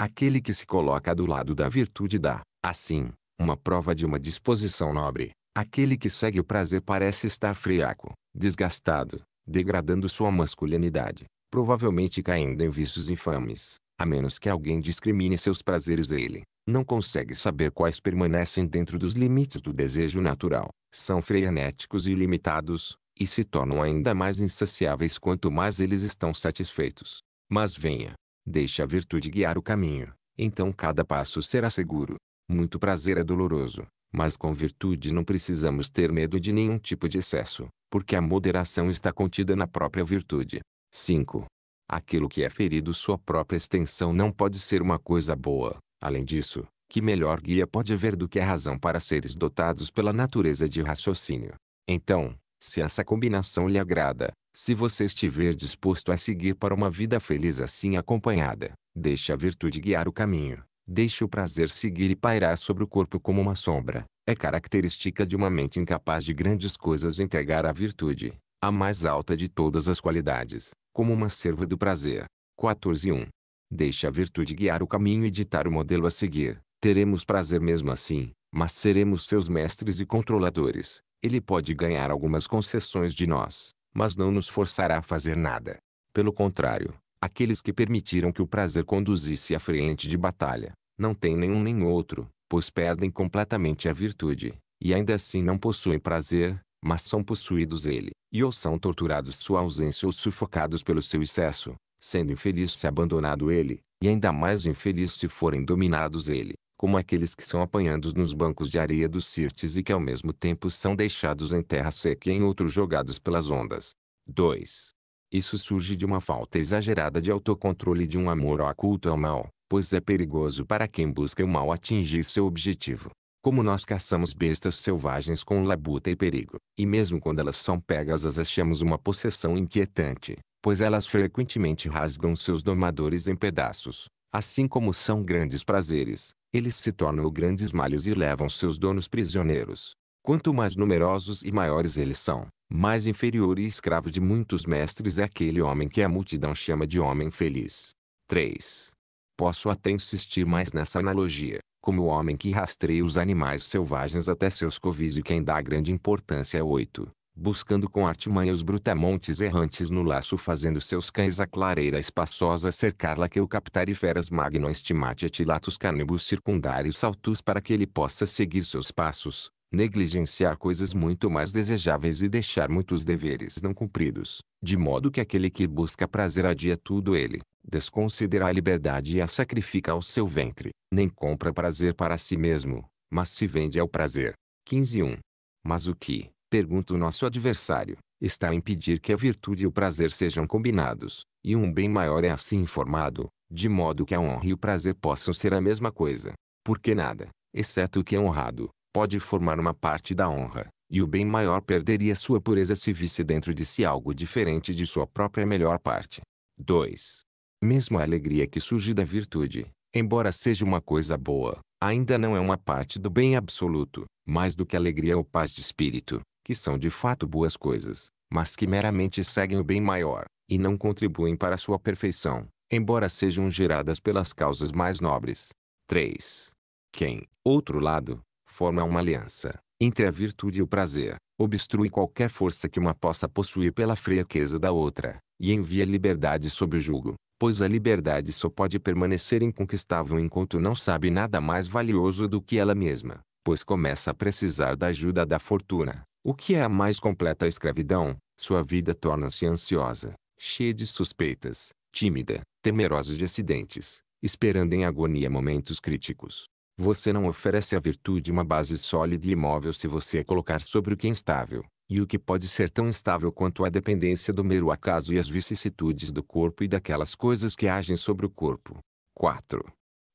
Aquele que se coloca do lado da virtude dá, assim, uma prova de uma disposição nobre. Aquele que segue o prazer parece estar friaco, desgastado, degradando sua masculinidade, provavelmente caindo em vícios infames, a menos que alguém discrimine seus prazeres ele. Não consegue saber quais permanecem dentro dos limites do desejo natural, são frenéticos e limitados, e se tornam ainda mais insaciáveis quanto mais eles estão satisfeitos. Mas venha, deixe a virtude guiar o caminho, então cada passo será seguro. Muito prazer é doloroso, mas com virtude não precisamos ter medo de nenhum tipo de excesso, porque a moderação está contida na própria virtude. 5. Aquilo que é ferido sua própria extensão não pode ser uma coisa boa. Além disso, que melhor guia pode haver do que a razão para seres dotados pela natureza de raciocínio? Então, se essa combinação lhe agrada, se você estiver disposto a seguir para uma vida feliz assim acompanhada, deixe a virtude guiar o caminho, deixe o prazer seguir e pairar sobre o corpo como uma sombra. É característica de uma mente incapaz de grandes coisas entregar a virtude, a mais alta de todas as qualidades, como uma serva do prazer. 14.1. Deixe a virtude guiar o caminho e ditar o modelo a seguir. Teremos prazer mesmo assim, mas seremos seus mestres e controladores. Ele pode ganhar algumas concessões de nós, mas não nos forçará a fazer nada. Pelo contrário, aqueles que permitiram que o prazer conduzisse à frente de batalha, não têm nenhum nem outro, pois perdem completamente a virtude, e ainda assim não possuem prazer, mas são possuídos ele, e ou são torturados sua ausência ou sufocados pelo seu excesso, sendo infeliz se abandonado ele, e ainda mais infeliz se forem dominados ele como aqueles que são apanhados nos bancos de areia dos sirtes e que ao mesmo tempo são deixados em terra seca e em outros jogados pelas ondas. 2. Isso surge de uma falta exagerada de autocontrole e de um amor oculto ao mal, pois é perigoso para quem busca o mal atingir seu objetivo. Como nós caçamos bestas selvagens com labuta e perigo, e mesmo quando elas são pegas as achamos uma possessão inquietante, pois elas frequentemente rasgam seus domadores em pedaços, assim como são grandes prazeres, eles se tornam grandes males e levam seus donos prisioneiros. Quanto mais numerosos e maiores eles são, mais inferior e escravo de muitos mestres é aquele homem que a multidão chama de homem feliz. 3. Posso até insistir mais nessa analogia, como o homem que rastreia os animais selvagens até seus covis e quem dá grande importância. 8. É buscando com artimanha os brutamontes errantes no laço fazendo seus cães a clareira espaçosa cercar-la que o captare feras magno estimate etilatus canibus circundare saltus para que ele possa seguir seus passos, negligenciar coisas muito mais desejáveis e deixar muitos deveres não cumpridos, de modo que aquele que busca prazer adia tudo ele, desconsidera a liberdade e a sacrifica ao seu ventre, nem compra prazer para si mesmo, mas se vende ao prazer. 15.1. Mas o que, pergunta o nosso adversário, está a impedir que a virtude e o prazer sejam combinados, e um bem maior é assim formado, de modo que a honra e o prazer possam ser a mesma coisa. Porque nada, exceto o que é honrado, pode formar uma parte da honra, e o bem maior perderia sua pureza se visse dentro de si algo diferente de sua própria melhor parte. 2. Mesmo a alegria que surge da virtude, embora seja uma coisa boa, ainda não é uma parte do bem absoluto, mais do que alegria ou paz de espírito, que são de fato boas coisas, mas que meramente seguem o bem maior, e não contribuem para sua perfeição, embora sejam geradas pelas causas mais nobres. 3. Quem, outro lado, forma uma aliança entre a virtude e o prazer, obstrui qualquer força que uma possa possuir pela fraqueza da outra, e envia liberdade sob o jugo, pois a liberdade só pode permanecer inconquistável enquanto não sabe nada mais valioso do que ela mesma, pois começa a precisar da ajuda da fortuna, o que é a mais completa escravidão? Sua vida torna-se ansiosa, cheia de suspeitas, tímida, temerosa de acidentes, esperando em agonia momentos críticos. Você não oferece à virtude uma base sólida e imóvel se você colocar sobre o que é instável, e o que pode ser tão instável quanto a dependência do mero acaso e as vicissitudes do corpo e daquelas coisas que agem sobre o corpo. 4.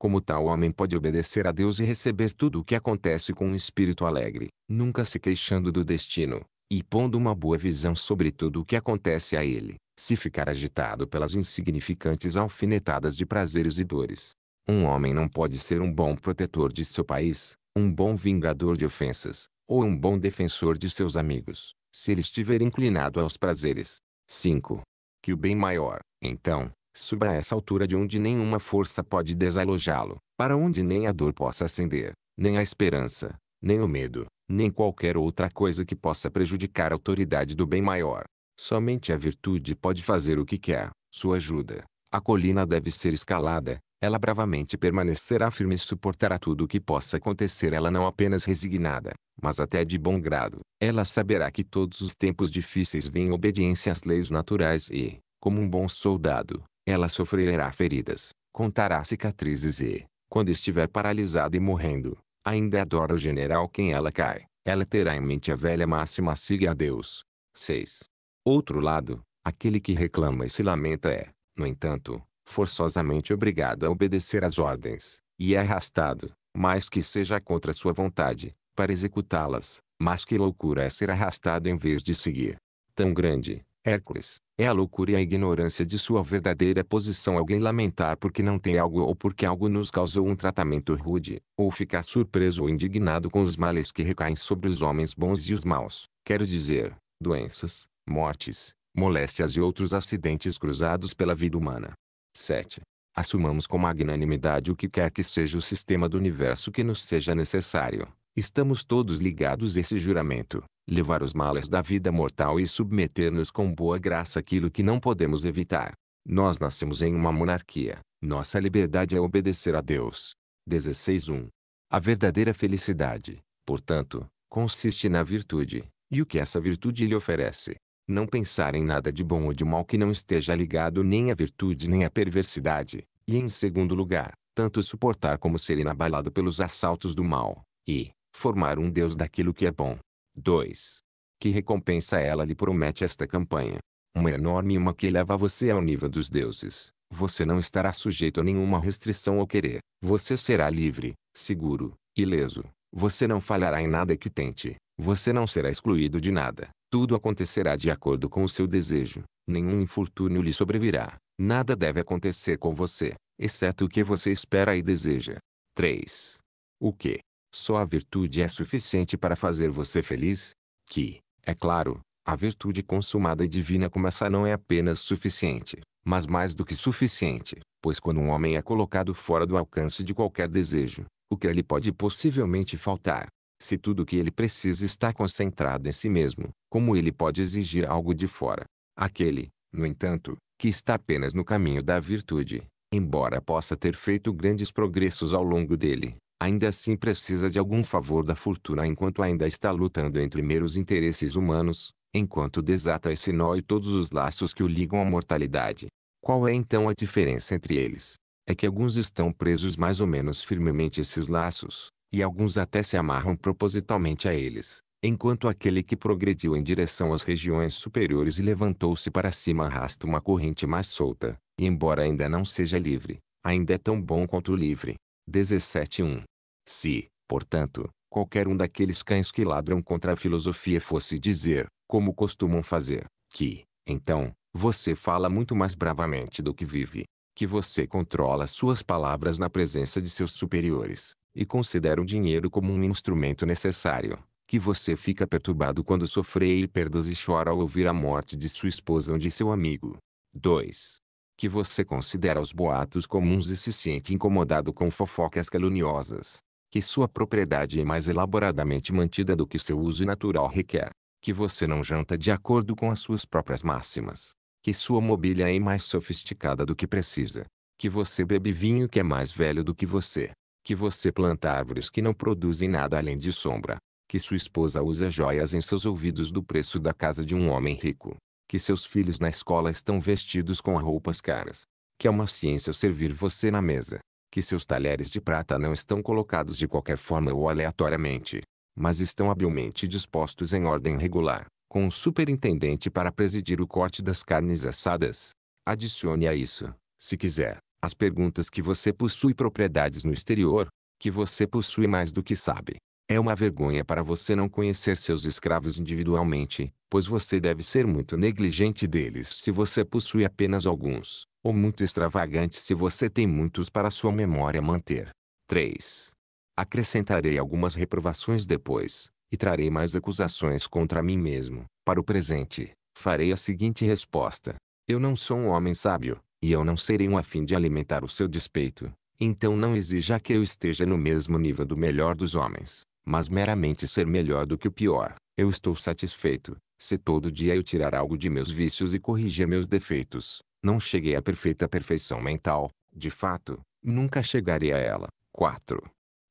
Como tal homem pode obedecer a Deus e receber tudo o que acontece com um espírito alegre, nunca se queixando do destino, e pondo uma boa visão sobre tudo o que acontece a ele, se ficar agitado pelas insignificantes alfinetadas de prazeres e dores. Um homem não pode ser um bom protetor de seu país, um bom vingador de ofensas, ou um bom defensor de seus amigos, se ele estiver inclinado aos prazeres. 5. Que o bem maior, então, Suba a essa altura de onde nenhuma força pode desalojá-lo, para onde nem a dor possa acender, nem a esperança, nem o medo, nem qualquer outra coisa que possa prejudicar a autoridade do bem maior. Somente a virtude pode fazer o que quer, sua ajuda. A colina deve ser escalada, ela bravamente permanecerá firme e suportará tudo o que possa acontecer. Ela não apenas resignada, mas até de bom grado. Ela saberá que todos os tempos difíceis vêm obediência às leis naturais e, como um bom soldado, ela sofrerá feridas, contará cicatrizes e, quando estiver paralisada e morrendo, ainda adora o general quem ela cai. Ela terá em mente a velha máxima siga a Deus. 6. Outro lado, aquele que reclama e se lamenta é, no entanto, forçosamente obrigado a obedecer às ordens, e é arrastado, mais que seja contra sua vontade, para executá-las, mas que loucura é ser arrastado em vez de seguir. Tão grande, Hércules, é a loucura e a ignorância de sua verdadeira posição alguém lamentar porque não tem algo ou porque algo nos causou um tratamento rude, ou ficar surpreso ou indignado com os males que recaem sobre os homens bons e os maus, quero dizer, doenças, mortes, moléstias e outros acidentes cruzados pela vida humana. 7. Assumamos com magnanimidade o que quer que seja o sistema do universo que nos seja necessário. Estamos todos ligados a esse juramento, levar os males da vida mortal e submeter-nos com boa graça aquilo que não podemos evitar. Nós nascemos em uma monarquia. Nossa liberdade é obedecer a Deus. 16.1. A verdadeira felicidade, portanto, consiste na virtude, e o que essa virtude lhe oferece. Não pensar em nada de bom ou de mal que não esteja ligado nem à virtude nem à perversidade, e em segundo lugar, tanto suportar como ser inabalado pelos assaltos do mal, e formar um Deus daquilo que é bom, 2. Que recompensa ela lhe promete esta campanha? Uma enorme uma que leva você ao nível dos deuses. Você não estará sujeito a nenhuma restrição ou querer. Você será livre, seguro, ileso. Você não falhará em nada que tente. Você não será excluído de nada. Tudo acontecerá de acordo com o seu desejo. Nenhum infortúnio lhe sobrevirá. Nada deve acontecer com você, exceto o que você espera e deseja. 3. O que, só a virtude é suficiente para fazer você feliz? Que, é claro, a virtude consumada e divina como essa não é apenas suficiente, mas mais do que suficiente, pois quando um homem é colocado fora do alcance de qualquer desejo, o que lhe pode possivelmente faltar? Se tudo o que ele precisa está concentrado em si mesmo, como ele pode exigir algo de fora? Aquele, no entanto, que está apenas no caminho da virtude, embora possa ter feito grandes progressos ao longo dele, ainda assim precisa de algum favor da fortuna enquanto ainda está lutando entre meros interesses humanos, enquanto desata esse nó e todos os laços que o ligam à mortalidade. Qual é então a diferença entre eles? É que alguns estão presos mais ou menos firmemente a esses laços, e alguns até se amarram propositalmente a eles, enquanto aquele que progrediu em direção às regiões superiores e levantou-se para cima arrasta uma corrente mais solta, e embora ainda não seja livre, ainda é tão bom quanto o livre. 17.1. Se, portanto, qualquer um daqueles cães que ladram contra a filosofia fosse dizer, como costumam fazer, que, então, você fala muito mais bravamente do que vive, que você controla suas palavras na presença de seus superiores, e considera o dinheiro como um instrumento necessário, que você fica perturbado quando sofre perdas e chora ao ouvir a morte de sua esposa ou de seu amigo. 2 que você considera os boatos comuns e se sente incomodado com fofocas caluniosas, que sua propriedade é mais elaboradamente mantida do que seu uso natural requer, que você não janta de acordo com as suas próprias máximas, que sua mobília é mais sofisticada do que precisa, que você bebe vinho que é mais velho do que você, que você planta árvores que não produzem nada além de sombra, que sua esposa usa joias em seus ouvidos do preço da casa de um homem rico, que seus filhos na escola estão vestidos com roupas caras, que é uma ciência servir você na mesa, que seus talheres de prata não estão colocados de qualquer forma ou aleatoriamente, mas estão habilmente dispostos em ordem regular, com um superintendente para presidir o corte das carnes assadas. Adicione a isso, se quiser, as perguntas que você possui propriedades no exterior, que você possui mais do que sabe, é uma vergonha para você não conhecer seus escravos individualmente, pois você deve ser muito negligente deles se você possui apenas alguns, ou muito extravagante se você tem muitos para sua memória manter. 3. Acrescentarei algumas reprovações depois, e trarei mais acusações contra mim mesmo. Para o presente, farei a seguinte resposta: Eu não sou um homem sábio, e eu não serei um afim de alimentar o seu despeito, então não exija que eu esteja no mesmo nível do melhor dos homens mas meramente ser melhor do que o pior. Eu estou satisfeito, se todo dia eu tirar algo de meus vícios e corrigir meus defeitos. Não cheguei à perfeita perfeição mental, de fato, nunca chegarei a ela. 4.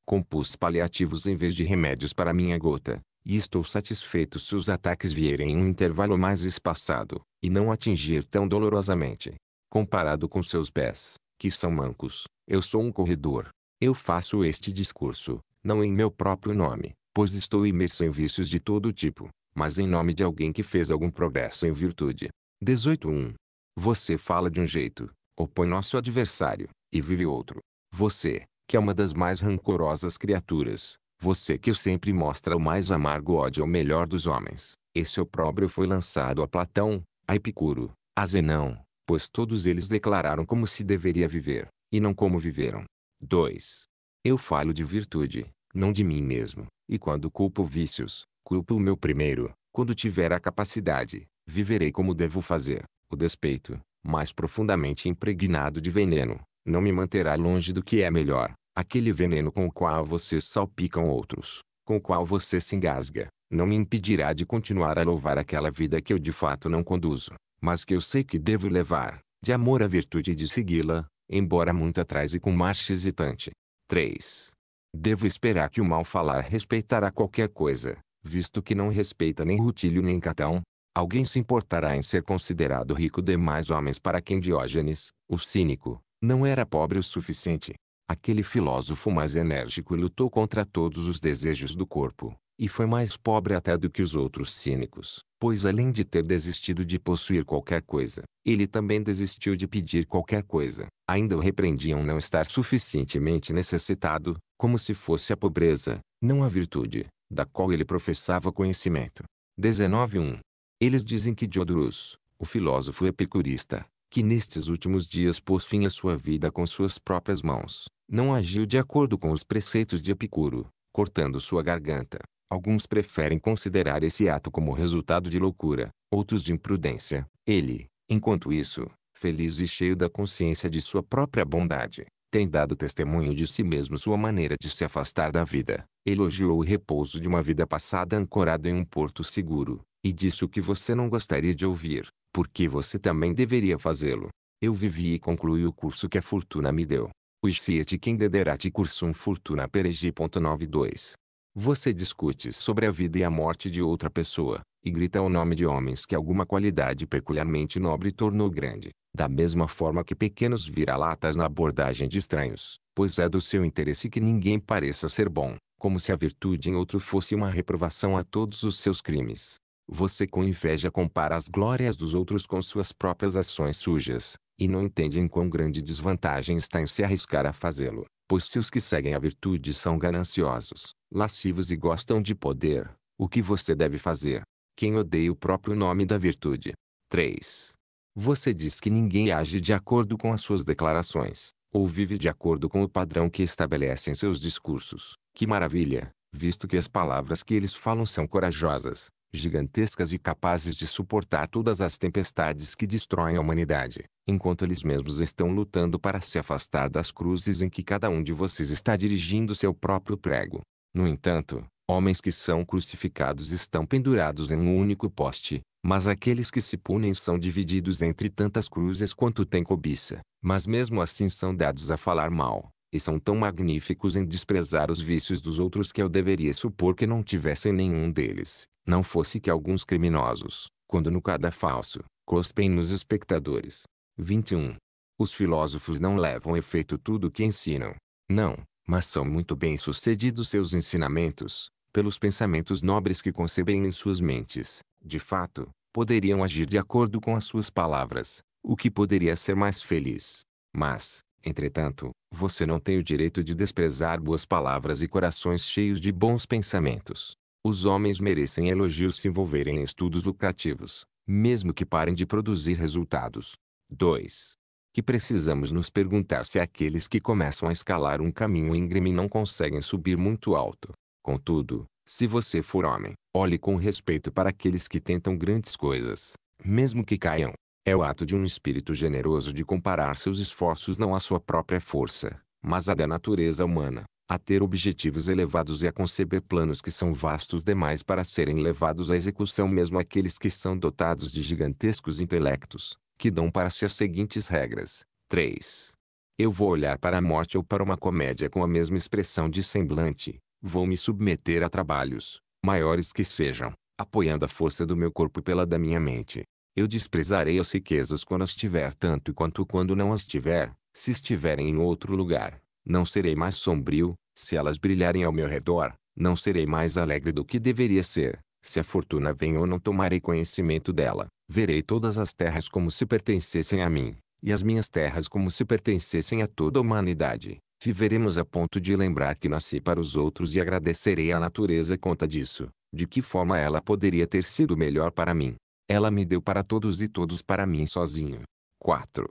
Compus paliativos em vez de remédios para minha gota, e estou satisfeito se os ataques vierem em um intervalo mais espaçado, e não atingir tão dolorosamente. Comparado com seus pés, que são mancos, eu sou um corredor. Eu faço este discurso, não em meu próprio nome, pois estou imerso em vícios de todo tipo, mas em nome de alguém que fez algum progresso em virtude. 18.1. Você fala de um jeito, opõe nosso adversário, e vive outro. Você, que é uma das mais rancorosas criaturas, você que sempre mostra o mais amargo ódio ao melhor dos homens, esse opróbrio foi lançado a Platão, a Epicuro, a Zenão, pois todos eles declararam como se deveria viver, e não como viveram. 2. Eu falo de virtude, não de mim mesmo, e quando culpo vícios, culpo o meu primeiro. Quando tiver a capacidade, viverei como devo fazer. O despeito, mais profundamente impregnado de veneno, não me manterá longe do que é melhor, aquele veneno com o qual vocês salpicam outros, com o qual você se engasga, não me impedirá de continuar a louvar aquela vida que eu de fato não conduzo, mas que eu sei que devo levar, de amor à virtude e de segui-la, embora muito atrás e com marcha hesitante. 3. Devo esperar que o mal falar respeitará qualquer coisa, visto que não respeita nem Rutílio nem Catão. Alguém se importará em ser considerado rico demais homens para quem Diógenes, o cínico, não era pobre o suficiente. Aquele filósofo mais enérgico lutou contra todos os desejos do corpo, e foi mais pobre até do que os outros cínicos, pois além de ter desistido de possuir qualquer coisa, ele também desistiu de pedir qualquer coisa. Ainda o repreendiam não estar suficientemente necessitado, como se fosse a pobreza, não a virtude, da qual ele professava conhecimento. 19.1 Eles dizem que Diodorus, o filósofo epicurista, que nestes últimos dias pôs fim à sua vida com suas próprias mãos, não agiu de acordo com os preceitos de Epicuro, cortando sua garganta, Alguns preferem considerar esse ato como resultado de loucura, outros de imprudência. Ele, enquanto isso, feliz e cheio da consciência de sua própria bondade, tem dado testemunho de si mesmo sua maneira de se afastar da vida. Elogiou o repouso de uma vida passada ancorada em um porto seguro, e disse o que você não gostaria de ouvir, porque você também deveria fazê-lo. Eu vivi e concluí o curso que a fortuna me deu. O Isiet quem dederat cursum fortuna peregi.92 você discute sobre a vida e a morte de outra pessoa, e grita o nome de homens que alguma qualidade peculiarmente nobre tornou grande, da mesma forma que pequenos vira-latas na abordagem de estranhos, pois é do seu interesse que ninguém pareça ser bom, como se a virtude em outro fosse uma reprovação a todos os seus crimes. Você com inveja compara as glórias dos outros com suas próprias ações sujas, e não entende em quão grande desvantagem está em se arriscar a fazê-lo, pois se os que seguem a virtude são gananciosos, lascivos e gostam de poder, o que você deve fazer? Quem odeia o próprio nome da virtude. 3. Você diz que ninguém age de acordo com as suas declarações, ou vive de acordo com o padrão que estabelecem seus discursos. Que maravilha, visto que as palavras que eles falam são corajosas, gigantescas e capazes de suportar todas as tempestades que destroem a humanidade, enquanto eles mesmos estão lutando para se afastar das cruzes em que cada um de vocês está dirigindo seu próprio prego. No entanto, homens que são crucificados estão pendurados em um único poste, mas aqueles que se punem são divididos entre tantas cruzes quanto tem cobiça, mas mesmo assim são dados a falar mal, e são tão magníficos em desprezar os vícios dos outros que eu deveria supor que não tivessem nenhum deles, não fosse que alguns criminosos, quando no cadafalso, cospem nos espectadores. 21. Os filósofos não levam efeito tudo o que ensinam. Não, mas são muito bem sucedidos seus ensinamentos, pelos pensamentos nobres que concebem em suas mentes. De fato, poderiam agir de acordo com as suas palavras, o que poderia ser mais feliz. Mas, entretanto, você não tem o direito de desprezar boas palavras e corações cheios de bons pensamentos. Os homens merecem elogios se envolverem em estudos lucrativos, mesmo que parem de produzir resultados. 2 que precisamos nos perguntar se aqueles que começam a escalar um caminho íngreme não conseguem subir muito alto. Contudo, se você for homem, olhe com respeito para aqueles que tentam grandes coisas, mesmo que caiam. É o ato de um espírito generoso de comparar seus esforços não à sua própria força, mas à da natureza humana, a ter objetivos elevados e a conceber planos que são vastos demais para serem levados à execução mesmo aqueles que são dotados de gigantescos intelectos que dão para si as seguintes regras. 3. Eu vou olhar para a morte ou para uma comédia com a mesma expressão de semblante. Vou me submeter a trabalhos, maiores que sejam, apoiando a força do meu corpo pela da minha mente. Eu desprezarei as riquezas quando as tiver tanto quanto quando não as tiver, se estiverem em outro lugar. Não serei mais sombrio, se elas brilharem ao meu redor, não serei mais alegre do que deveria ser. Se a fortuna vem ou não tomarei conhecimento dela verei todas as terras como se pertencessem a mim, e as minhas terras como se pertencessem a toda a humanidade. Viveremos a ponto de lembrar que nasci para os outros e agradecerei à natureza conta disso, de que forma ela poderia ter sido melhor para mim. Ela me deu para todos e todos para mim sozinho. 4.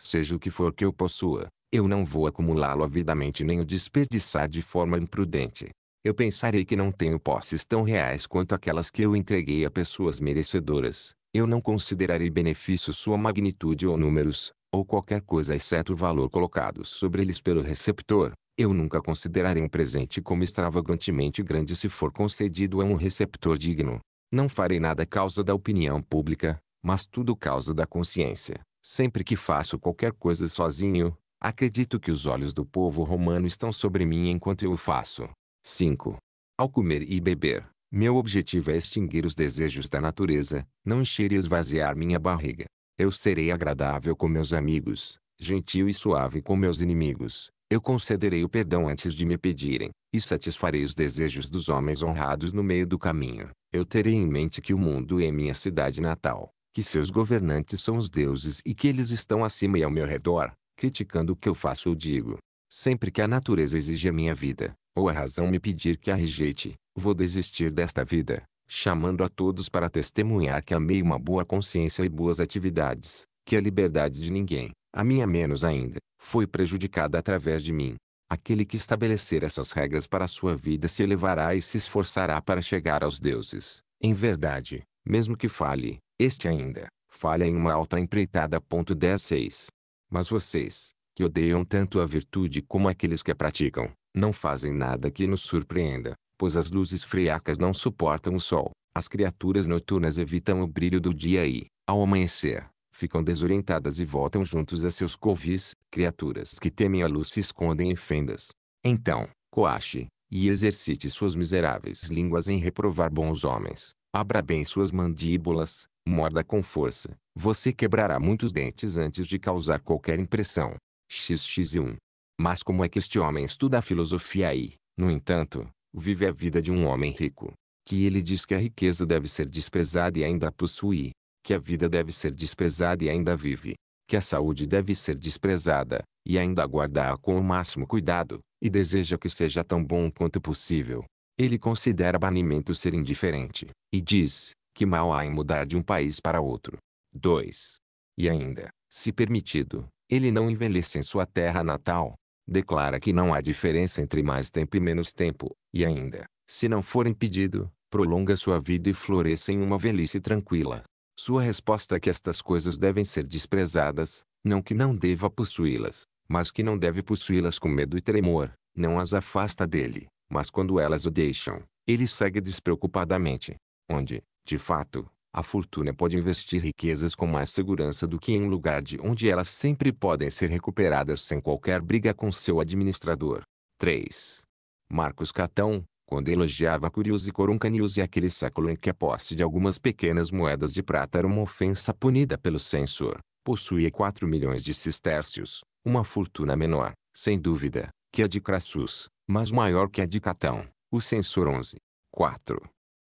Seja o que for que eu possua, eu não vou acumulá-lo avidamente nem o desperdiçar de forma imprudente. Eu pensarei que não tenho posses tão reais quanto aquelas que eu entreguei a pessoas merecedoras, eu não considerarei benefício sua magnitude ou números, ou qualquer coisa exceto o valor colocado sobre eles pelo receptor. Eu nunca considerarei um presente como extravagantemente grande se for concedido a um receptor digno. Não farei nada causa da opinião pública, mas tudo causa da consciência. Sempre que faço qualquer coisa sozinho, acredito que os olhos do povo romano estão sobre mim enquanto eu o faço. 5. Ao comer e beber, meu objetivo é extinguir os desejos da natureza, não encher e esvaziar minha barriga. Eu serei agradável com meus amigos, gentil e suave com meus inimigos. Eu concederei o perdão antes de me pedirem, e satisfarei os desejos dos homens honrados no meio do caminho. Eu terei em mente que o mundo é minha cidade natal, que seus governantes são os deuses e que eles estão acima e ao meu redor, criticando o que eu faço ou digo. Sempre que a natureza exige a minha vida, ou a razão me pedir que a rejeite, Vou desistir desta vida, chamando a todos para testemunhar que amei uma boa consciência e boas atividades, que a liberdade de ninguém, a minha menos ainda, foi prejudicada através de mim. Aquele que estabelecer essas regras para a sua vida se elevará e se esforçará para chegar aos deuses. Em verdade, mesmo que fale, este ainda, falha em uma alta empreitada. 16. Mas vocês, que odeiam tanto a virtude como aqueles que a praticam, não fazem nada que nos surpreenda, pois as luzes friacas não suportam o sol. As criaturas noturnas evitam o brilho do dia e, ao amanhecer, ficam desorientadas e voltam juntos a seus covis. Criaturas que temem a luz se escondem em fendas. Então, coache, e exercite suas miseráveis línguas em reprovar bons homens. Abra bem suas mandíbulas, morda com força. Você quebrará muitos dentes antes de causar qualquer impressão. XX1. Mas como é que este homem estuda a filosofia e, no entanto, vive a vida de um homem rico. Que ele diz que a riqueza deve ser desprezada e ainda a possui, que a vida deve ser desprezada e ainda vive, que a saúde deve ser desprezada, e ainda guardar com o máximo cuidado, e deseja que seja tão bom quanto possível. Ele considera banimento ser indiferente, e diz, que mal há em mudar de um país para outro. 2. E ainda, se permitido, ele não envelhece em sua terra natal. Declara que não há diferença entre mais tempo e menos tempo, e ainda, se não for impedido, prolonga sua vida e floresça em uma velhice tranquila. Sua resposta é que estas coisas devem ser desprezadas, não que não deva possuí-las, mas que não deve possuí-las com medo e tremor, não as afasta dele, mas quando elas o deixam, ele segue despreocupadamente. Onde, de fato, a fortuna pode investir riquezas com mais segurança do que em um lugar de onde elas sempre podem ser recuperadas sem qualquer briga com seu administrador. 3. Marcos Catão, quando elogiava Curius e Coruncanius e aquele século em que a posse de algumas pequenas moedas de prata era uma ofensa punida pelo censor, possuía 4 milhões de cistércios, uma fortuna menor, sem dúvida, que a de Crassus, mas maior que a de Catão, o censor 11. 4.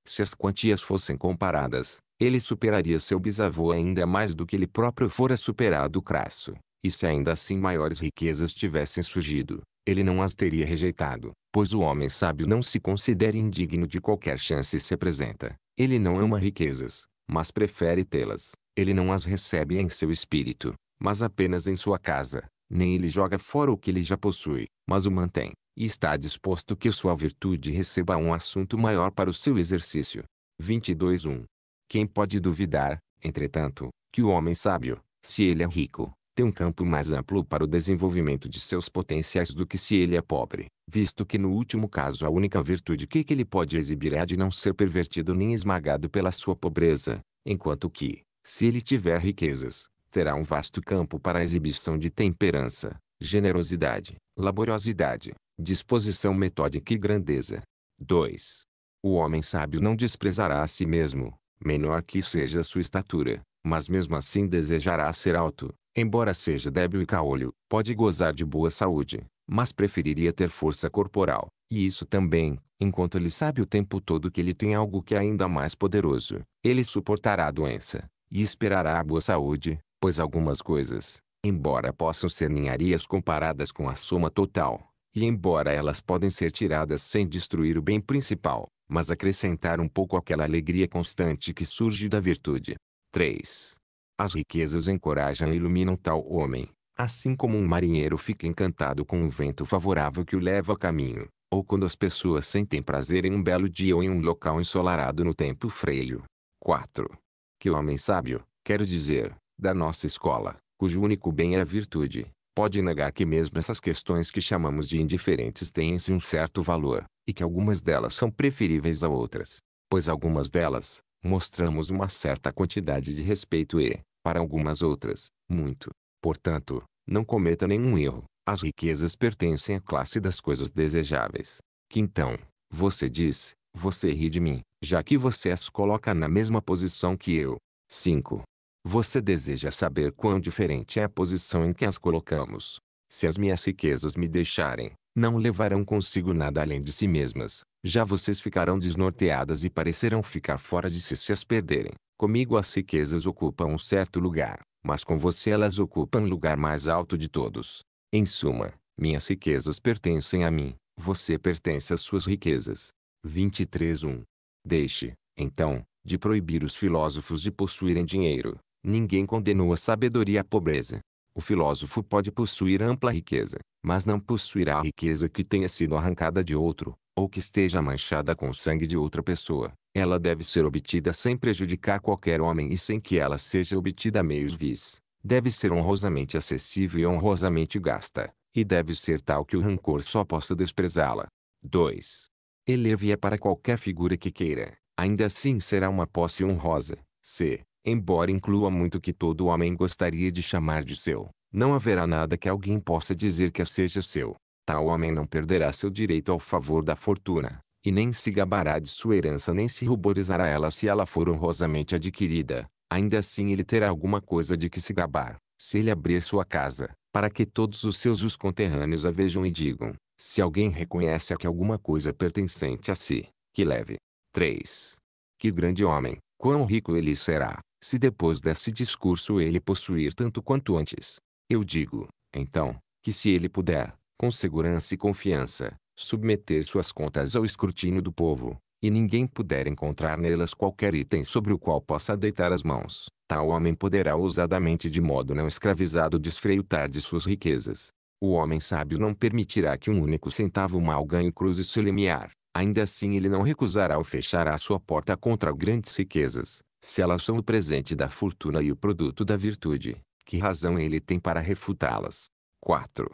Se as quantias fossem comparadas, ele superaria seu bisavô ainda mais do que ele próprio fora superado Crasso, e se ainda assim maiores riquezas tivessem surgido, ele não as teria rejeitado, pois o homem sábio não se considera indigno de qualquer chance se apresenta. Ele não ama é riquezas, mas prefere tê-las. Ele não as recebe em seu espírito, mas apenas em sua casa. Nem ele joga fora o que ele já possui, mas o mantém, e está disposto que sua virtude receba um assunto maior para o seu exercício. 22.1 Quem pode duvidar, entretanto, que o homem sábio, se ele é rico, tem um campo mais amplo para o desenvolvimento de seus potenciais do que se ele é pobre, visto que no último caso a única virtude que, que ele pode exibir é a de não ser pervertido nem esmagado pela sua pobreza, enquanto que, se ele tiver riquezas, terá um vasto campo para a exibição de temperança, generosidade, laboriosidade, disposição metódica e grandeza. 2. O homem sábio não desprezará a si mesmo, menor que seja a sua estatura, mas mesmo assim desejará ser alto, embora seja débil e caolho, pode gozar de boa saúde, mas preferiria ter força corporal, e isso também, enquanto ele sabe o tempo todo que ele tem algo que é ainda mais poderoso, ele suportará a doença, e esperará a boa saúde, pois algumas coisas, embora possam ser ninharias comparadas com a soma total, e embora elas podem ser tiradas sem destruir o bem principal, mas acrescentar um pouco aquela alegria constante que surge da virtude, 3. As riquezas encorajam e iluminam tal homem, assim como um marinheiro fica encantado com um vento favorável que o leva a caminho, ou quando as pessoas sentem prazer em um belo dia ou em um local ensolarado no tempo freio. 4. Que o homem sábio, quero dizer, da nossa escola, cujo único bem é a virtude, pode negar que mesmo essas questões que chamamos de indiferentes têm-se um certo valor, e que algumas delas são preferíveis a outras, pois algumas delas, mostramos uma certa quantidade de respeito e, para algumas outras, muito. Portanto, não cometa nenhum erro. As riquezas pertencem à classe das coisas desejáveis. Que então, você diz, você ri de mim, já que você as coloca na mesma posição que eu. 5. Você deseja saber quão diferente é a posição em que as colocamos. Se as minhas riquezas me deixarem, não levarão consigo nada além de si mesmas. Já vocês ficarão desnorteadas e parecerão ficar fora de si se as perderem. Comigo as riquezas ocupam um certo lugar, mas com você elas ocupam o lugar mais alto de todos. Em suma, minhas riquezas pertencem a mim, você pertence às suas riquezas. 23.1 Deixe, então, de proibir os filósofos de possuírem dinheiro. Ninguém condenou a sabedoria à pobreza, o filósofo pode possuir ampla riqueza, mas não possuirá a riqueza que tenha sido arrancada de outro, ou que esteja manchada com o sangue de outra pessoa. Ela deve ser obtida sem prejudicar qualquer homem e sem que ela seja obtida a meios vis. Deve ser honrosamente acessível e honrosamente gasta, e deve ser tal que o rancor só possa desprezá-la. 2. Eleve-a para qualquer figura que queira, ainda assim será uma posse honrosa. C embora inclua muito que todo homem gostaria de chamar de seu, não haverá nada que alguém possa dizer que seja seu. Tal homem não perderá seu direito ao favor da fortuna, e nem se gabará de sua herança nem se ruborizará ela se ela for honrosamente adquirida. Ainda assim ele terá alguma coisa de que se gabar, se ele abrir sua casa, para que todos os seus os conterrâneos a vejam e digam, se alguém reconhece a que alguma coisa pertencente a si, que leve. 3. Que grande homem, quão rico ele será, se depois desse discurso ele possuir tanto quanto antes. Eu digo, então, que se ele puder, com segurança e confiança, submeter suas contas ao escrutínio do povo, e ninguém puder encontrar nelas qualquer item sobre o qual possa deitar as mãos, tal homem poderá ousadamente de modo não escravizado desfreutar de suas riquezas. O homem sábio não permitirá que um único centavo mal ganho cruze seu limiar, ainda assim ele não recusará ou fechará sua porta contra grandes riquezas, se elas são o presente da fortuna e o produto da virtude, que razão ele tem para refutá-las? 4.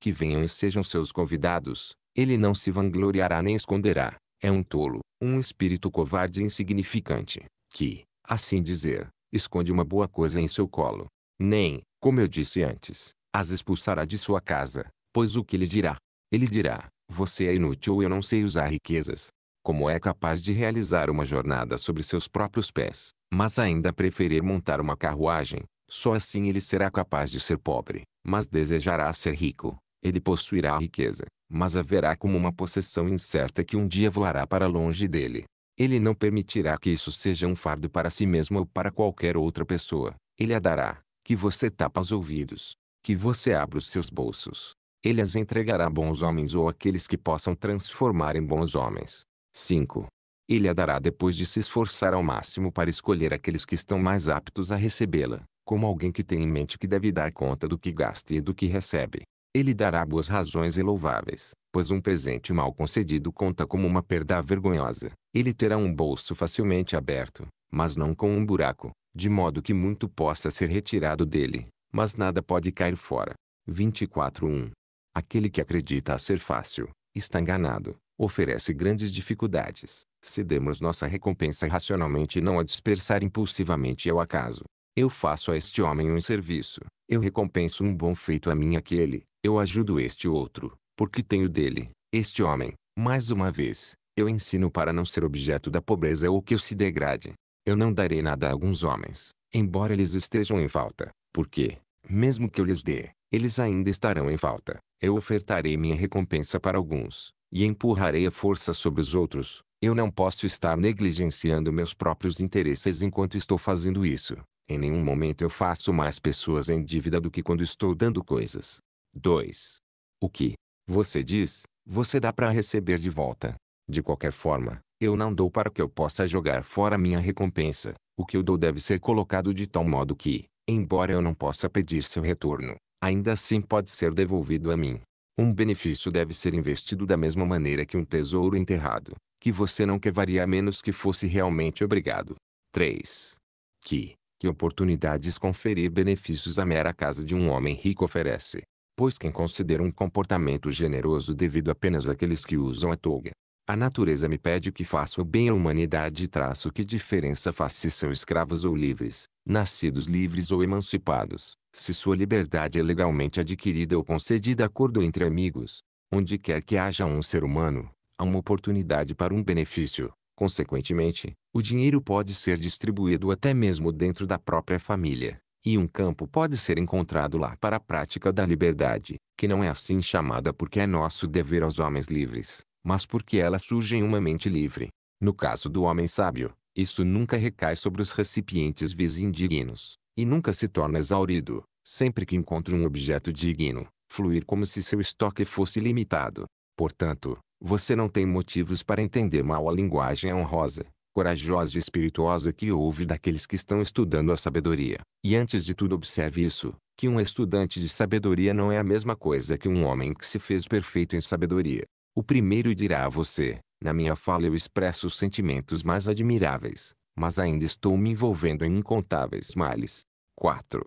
Que venham e sejam seus convidados, ele não se vangloriará nem esconderá. É um tolo, um espírito covarde e insignificante, que, assim dizer, esconde uma boa coisa em seu colo. Nem, como eu disse antes, as expulsará de sua casa, pois o que ele dirá? Ele dirá, você é inútil ou eu não sei usar riquezas como é capaz de realizar uma jornada sobre seus próprios pés, mas ainda preferir montar uma carruagem, só assim ele será capaz de ser pobre, mas desejará ser rico. Ele possuirá a riqueza, mas a verá como uma possessão incerta que um dia voará para longe dele. Ele não permitirá que isso seja um fardo para si mesmo ou para qualquer outra pessoa. Ele a dará, que você tapa os ouvidos, que você abra os seus bolsos. Ele as entregará a bons homens ou aqueles que possam transformar em bons homens. 5. Ele a dará depois de se esforçar ao máximo para escolher aqueles que estão mais aptos a recebê-la, como alguém que tem em mente que deve dar conta do que gasta e do que recebe. Ele dará boas razões e louváveis, pois um presente mal concedido conta como uma perda vergonhosa. Ele terá um bolso facilmente aberto, mas não com um buraco, de modo que muito possa ser retirado dele, mas nada pode cair fora. 24.1 Aquele que acredita a ser fácil, está enganado, oferece grandes dificuldades, se demos nossa recompensa racionalmente e não a dispersar impulsivamente ao acaso. Eu faço a este homem um serviço, eu recompenso um bom feito a mim aquele, eu ajudo este outro, porque tenho dele, este homem, mais uma vez, eu ensino para não ser objeto da pobreza ou que eu se degrade. Eu não darei nada a alguns homens, embora eles estejam em falta, porque, mesmo que eu lhes dê, eles ainda estarão em falta. Eu ofertarei minha recompensa para alguns, e empurrarei a força sobre os outros, eu não posso estar negligenciando meus próprios interesses enquanto estou fazendo isso. Em nenhum momento eu faço mais pessoas em dívida do que quando estou dando coisas. 2. O que você diz, você dá para receber de volta. De qualquer forma, eu não dou para que eu possa jogar fora minha recompensa. O que eu dou deve ser colocado de tal modo que, embora eu não possa pedir seu retorno, ainda assim pode ser devolvido a mim. Um benefício deve ser investido da mesma maneira que um tesouro enterrado, que você não quevaria a menos que fosse realmente obrigado. 3. Que, que oportunidades conferir benefícios à mera casa de um homem rico oferece, pois quem considera um comportamento generoso devido apenas àqueles que usam a toga, a natureza me pede que faça o bem à humanidade e traço que diferença faz se são escravos ou livres, nascidos livres ou emancipados, se sua liberdade é legalmente adquirida ou concedida a acordo entre amigos. Onde quer que haja um ser humano, há uma oportunidade para um benefício. Consequentemente, o dinheiro pode ser distribuído até mesmo dentro da própria família, e um campo pode ser encontrado lá para a prática da liberdade, que não é assim chamada porque é nosso dever aos homens livres mas porque ela surge em uma mente livre. No caso do homem sábio, isso nunca recai sobre os recipientes vizindignos, e nunca se torna exaurido, sempre que encontra um objeto digno, fluir como se seu estoque fosse limitado. Portanto, você não tem motivos para entender mal a linguagem honrosa, corajosa e espirituosa que ouve daqueles que estão estudando a sabedoria. E antes de tudo observe isso, que um estudante de sabedoria não é a mesma coisa que um homem que se fez perfeito em sabedoria. O primeiro dirá a você: na minha fala eu expresso os sentimentos mais admiráveis, mas ainda estou me envolvendo em incontáveis males. 4.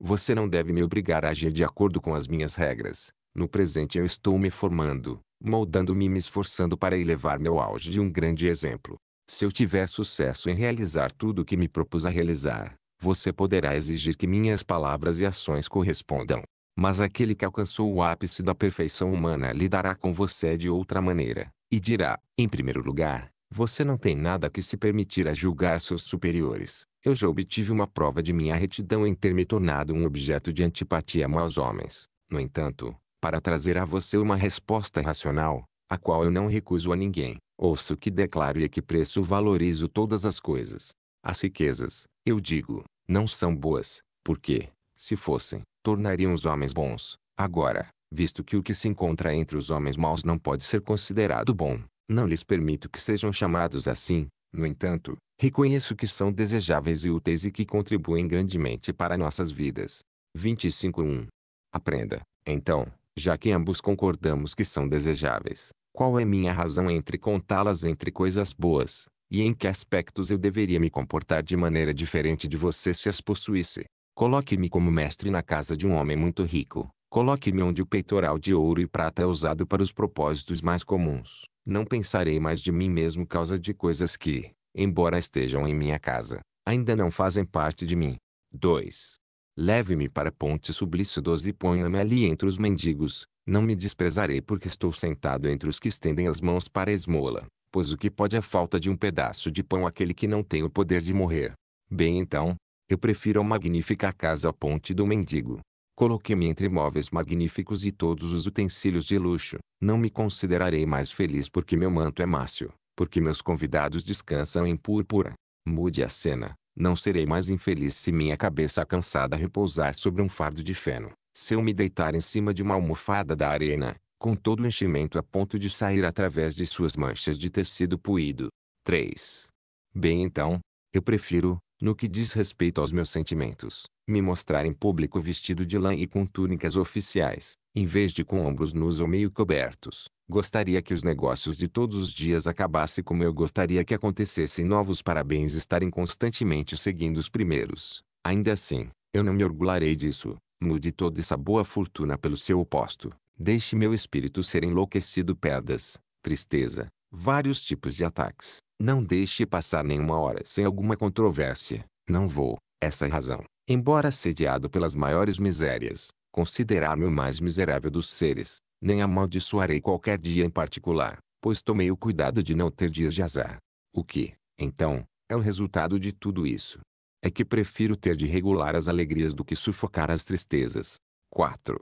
Você não deve me obrigar a agir de acordo com as minhas regras. No presente eu estou me formando, moldando-me e me esforçando para elevar meu auge de um grande exemplo. Se eu tiver sucesso em realizar tudo o que me propus a realizar, você poderá exigir que minhas palavras e ações correspondam. Mas aquele que alcançou o ápice da perfeição humana lidará com você de outra maneira, e dirá, em primeiro lugar, você não tem nada que se permitir a julgar seus superiores. Eu já obtive uma prova de minha retidão em ter me tornado um objeto de antipatia aos homens. No entanto, para trazer a você uma resposta racional, a qual eu não recuso a ninguém, ouço que declaro e a que preço valorizo todas as coisas. As riquezas, eu digo, não são boas, porque, se fossem, tornariam os homens bons. Agora, visto que o que se encontra entre os homens maus não pode ser considerado bom, não lhes permito que sejam chamados assim. No entanto, reconheço que são desejáveis e úteis e que contribuem grandemente para nossas vidas. 25.1. Aprenda, então, já que ambos concordamos que são desejáveis, qual é minha razão entre contá-las entre coisas boas, e em que aspectos eu deveria me comportar de maneira diferente de você se as possuísse? Coloque-me como mestre na casa de um homem muito rico. Coloque-me onde o peitoral de ouro e prata é usado para os propósitos mais comuns. Não pensarei mais de mim mesmo causa de coisas que, embora estejam em minha casa, ainda não fazem parte de mim. 2. Leve-me para Ponte Sublício e ponha-me ali entre os mendigos. Não me desprezarei porque estou sentado entre os que estendem as mãos para a esmola, pois o que pode a é falta de um pedaço de pão aquele que não tem o poder de morrer. Bem então, eu prefiro a magnífica casa ponte do mendigo. Coloquei-me entre móveis magníficos e todos os utensílios de luxo. Não me considerarei mais feliz porque meu manto é mácio, porque meus convidados descansam em púrpura. Mude a cena. Não serei mais infeliz se minha cabeça cansada repousar sobre um fardo de feno. Se eu me deitar em cima de uma almofada da arena, com todo o enchimento a ponto de sair através de suas manchas de tecido puído. 3. Bem então, eu prefiro, no que diz respeito aos meus sentimentos, me mostrar em público vestido de lã e com túnicas oficiais, em vez de com ombros nus ou meio cobertos. Gostaria que os negócios de todos os dias acabassem como eu gostaria que acontecessem novos parabéns estarem constantemente seguindo os primeiros. Ainda assim, eu não me orgulharei disso. Mude toda essa boa fortuna pelo seu oposto. Deixe meu espírito ser enlouquecido perdas, tristeza, vários tipos de ataques, não deixe passar nenhuma hora sem alguma controvérsia. Não vou, essa é razão, embora sediado pelas maiores misérias, considerar-me o mais miserável dos seres, nem amaldiçoarei qualquer dia em particular, pois tomei o cuidado de não ter dias de azar. O que, então, é o resultado de tudo isso? É que prefiro ter de regular as alegrias do que sufocar as tristezas. 4.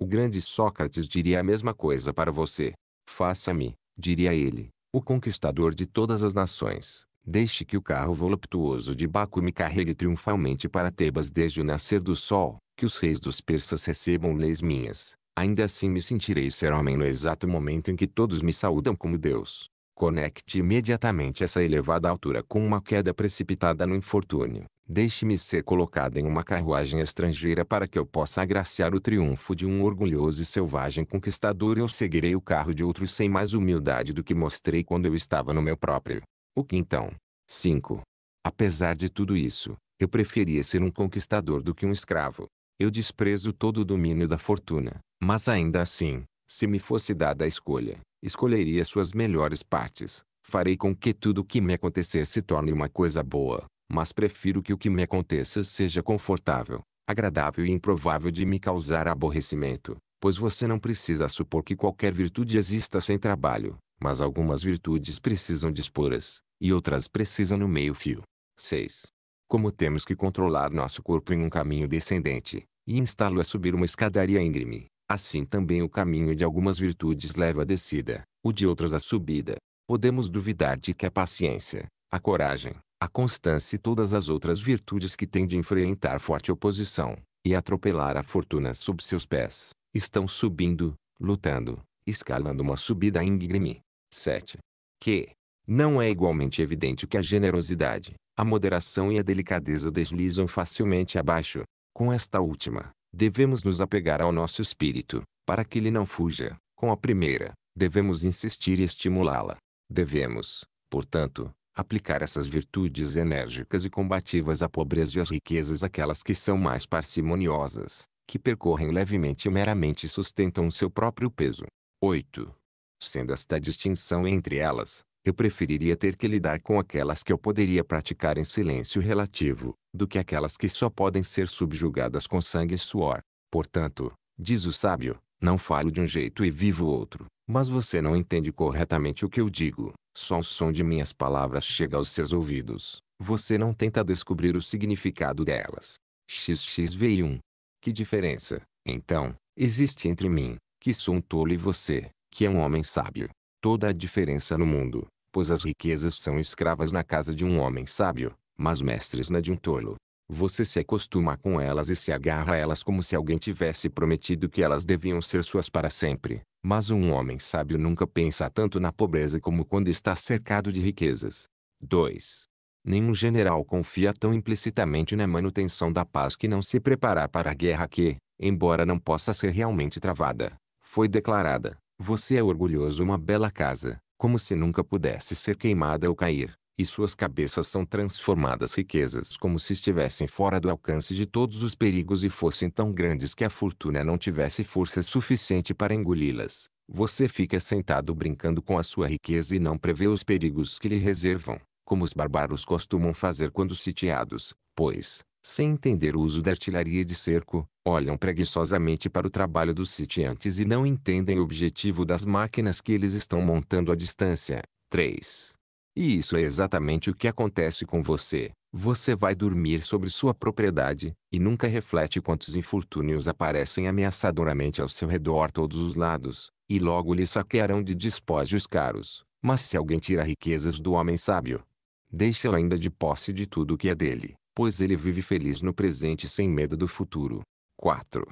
O grande Sócrates diria a mesma coisa para você. Faça-me, diria ele, o conquistador de todas as nações, deixe que o carro voluptuoso de Baco me carregue triunfalmente para Tebas desde o nascer do sol, que os reis dos persas recebam leis minhas. Ainda assim me sentirei ser homem no exato momento em que todos me saúdam como Deus. Conecte imediatamente essa elevada altura com uma queda precipitada no infortúnio, Deixe-me ser colocada em uma carruagem estrangeira para que eu possa agraciar o triunfo de um orgulhoso e selvagem conquistador. e Eu seguirei o carro de outro sem mais humildade do que mostrei quando eu estava no meu próprio. O que então? 5. Apesar de tudo isso, eu preferia ser um conquistador do que um escravo. Eu desprezo todo o domínio da fortuna, mas ainda assim, se me fosse dada a escolha, escolheria suas melhores partes. Farei com que tudo o que me acontecer se torne uma coisa boa, mas prefiro que o que me aconteça seja confortável, agradável e improvável de me causar aborrecimento, pois você não precisa supor que qualquer virtude exista sem trabalho, mas algumas virtudes precisam disporas, e outras precisam no meio-fio. 6. Como temos que controlar nosso corpo em um caminho descendente, e instá-lo a é subir uma escadaria íngreme, assim também o caminho de algumas virtudes leva a descida, o de outras a subida. Podemos duvidar de que a paciência, a coragem, a constância e todas as outras virtudes que têm de enfrentar forte oposição, e atropelar a fortuna sob seus pés, estão subindo, lutando, escalando uma subida íngreme. 7. Que não é igualmente evidente que a generosidade, a moderação e a delicadeza deslizam facilmente abaixo. Com esta última, devemos nos apegar ao nosso espírito, para que ele não fuja. Com a primeira, devemos insistir e estimulá-la. Devemos, portanto, aplicar essas virtudes enérgicas e combativas à pobreza e às riquezas aquelas que são mais parcimoniosas, que percorrem levemente e meramente sustentam o seu próprio peso. 8. Sendo esta distinção entre elas, eu preferiria ter que lidar com aquelas que eu poderia praticar em silêncio relativo, do que aquelas que só podem ser subjugadas com sangue e suor. Portanto, diz o sábio, não falo de um jeito e vivo outro, mas você não entende corretamente o que eu digo. Só o som de minhas palavras chega aos seus ouvidos. Você não tenta descobrir o significado delas. XXV1. Que diferença, então, existe entre mim, que sou um tolo, e você, que é um homem sábio? Toda a diferença no mundo, pois as riquezas são escravas na casa de um homem sábio, mas mestres na de um tolo. Você se acostuma com elas e se agarra a elas como se alguém tivesse prometido que elas deviam ser suas para sempre. Mas um homem sábio nunca pensa tanto na pobreza como quando está cercado de riquezas. 2. Nenhum general confia tão implicitamente na manutenção da paz que não se preparar para a guerra que, embora não possa ser realmente travada, foi declarada. Você é orgulhoso uma bela casa, como se nunca pudesse ser queimada ou cair e suas cabeças são transformadas riquezas como se estivessem fora do alcance de todos os perigos e fossem tão grandes que a fortuna não tivesse força suficiente para engoli-las. Você fica sentado brincando com a sua riqueza e não prevê os perigos que lhe reservam, como os barbaros costumam fazer quando sitiados, pois, sem entender o uso da artilharia de cerco, olham preguiçosamente para o trabalho dos sitiantes e não entendem o objetivo das máquinas que eles estão montando à distância. 3. E isso é exatamente o que acontece com você. Você vai dormir sobre sua propriedade, e nunca reflete quantos infortúnios aparecem ameaçadoramente ao seu redor todos os lados, e logo lhe saquearão de despojos caros. Mas se alguém tira riquezas do homem sábio, deixa-o ainda de posse de tudo o que é dele, pois ele vive feliz no presente sem medo do futuro. 4.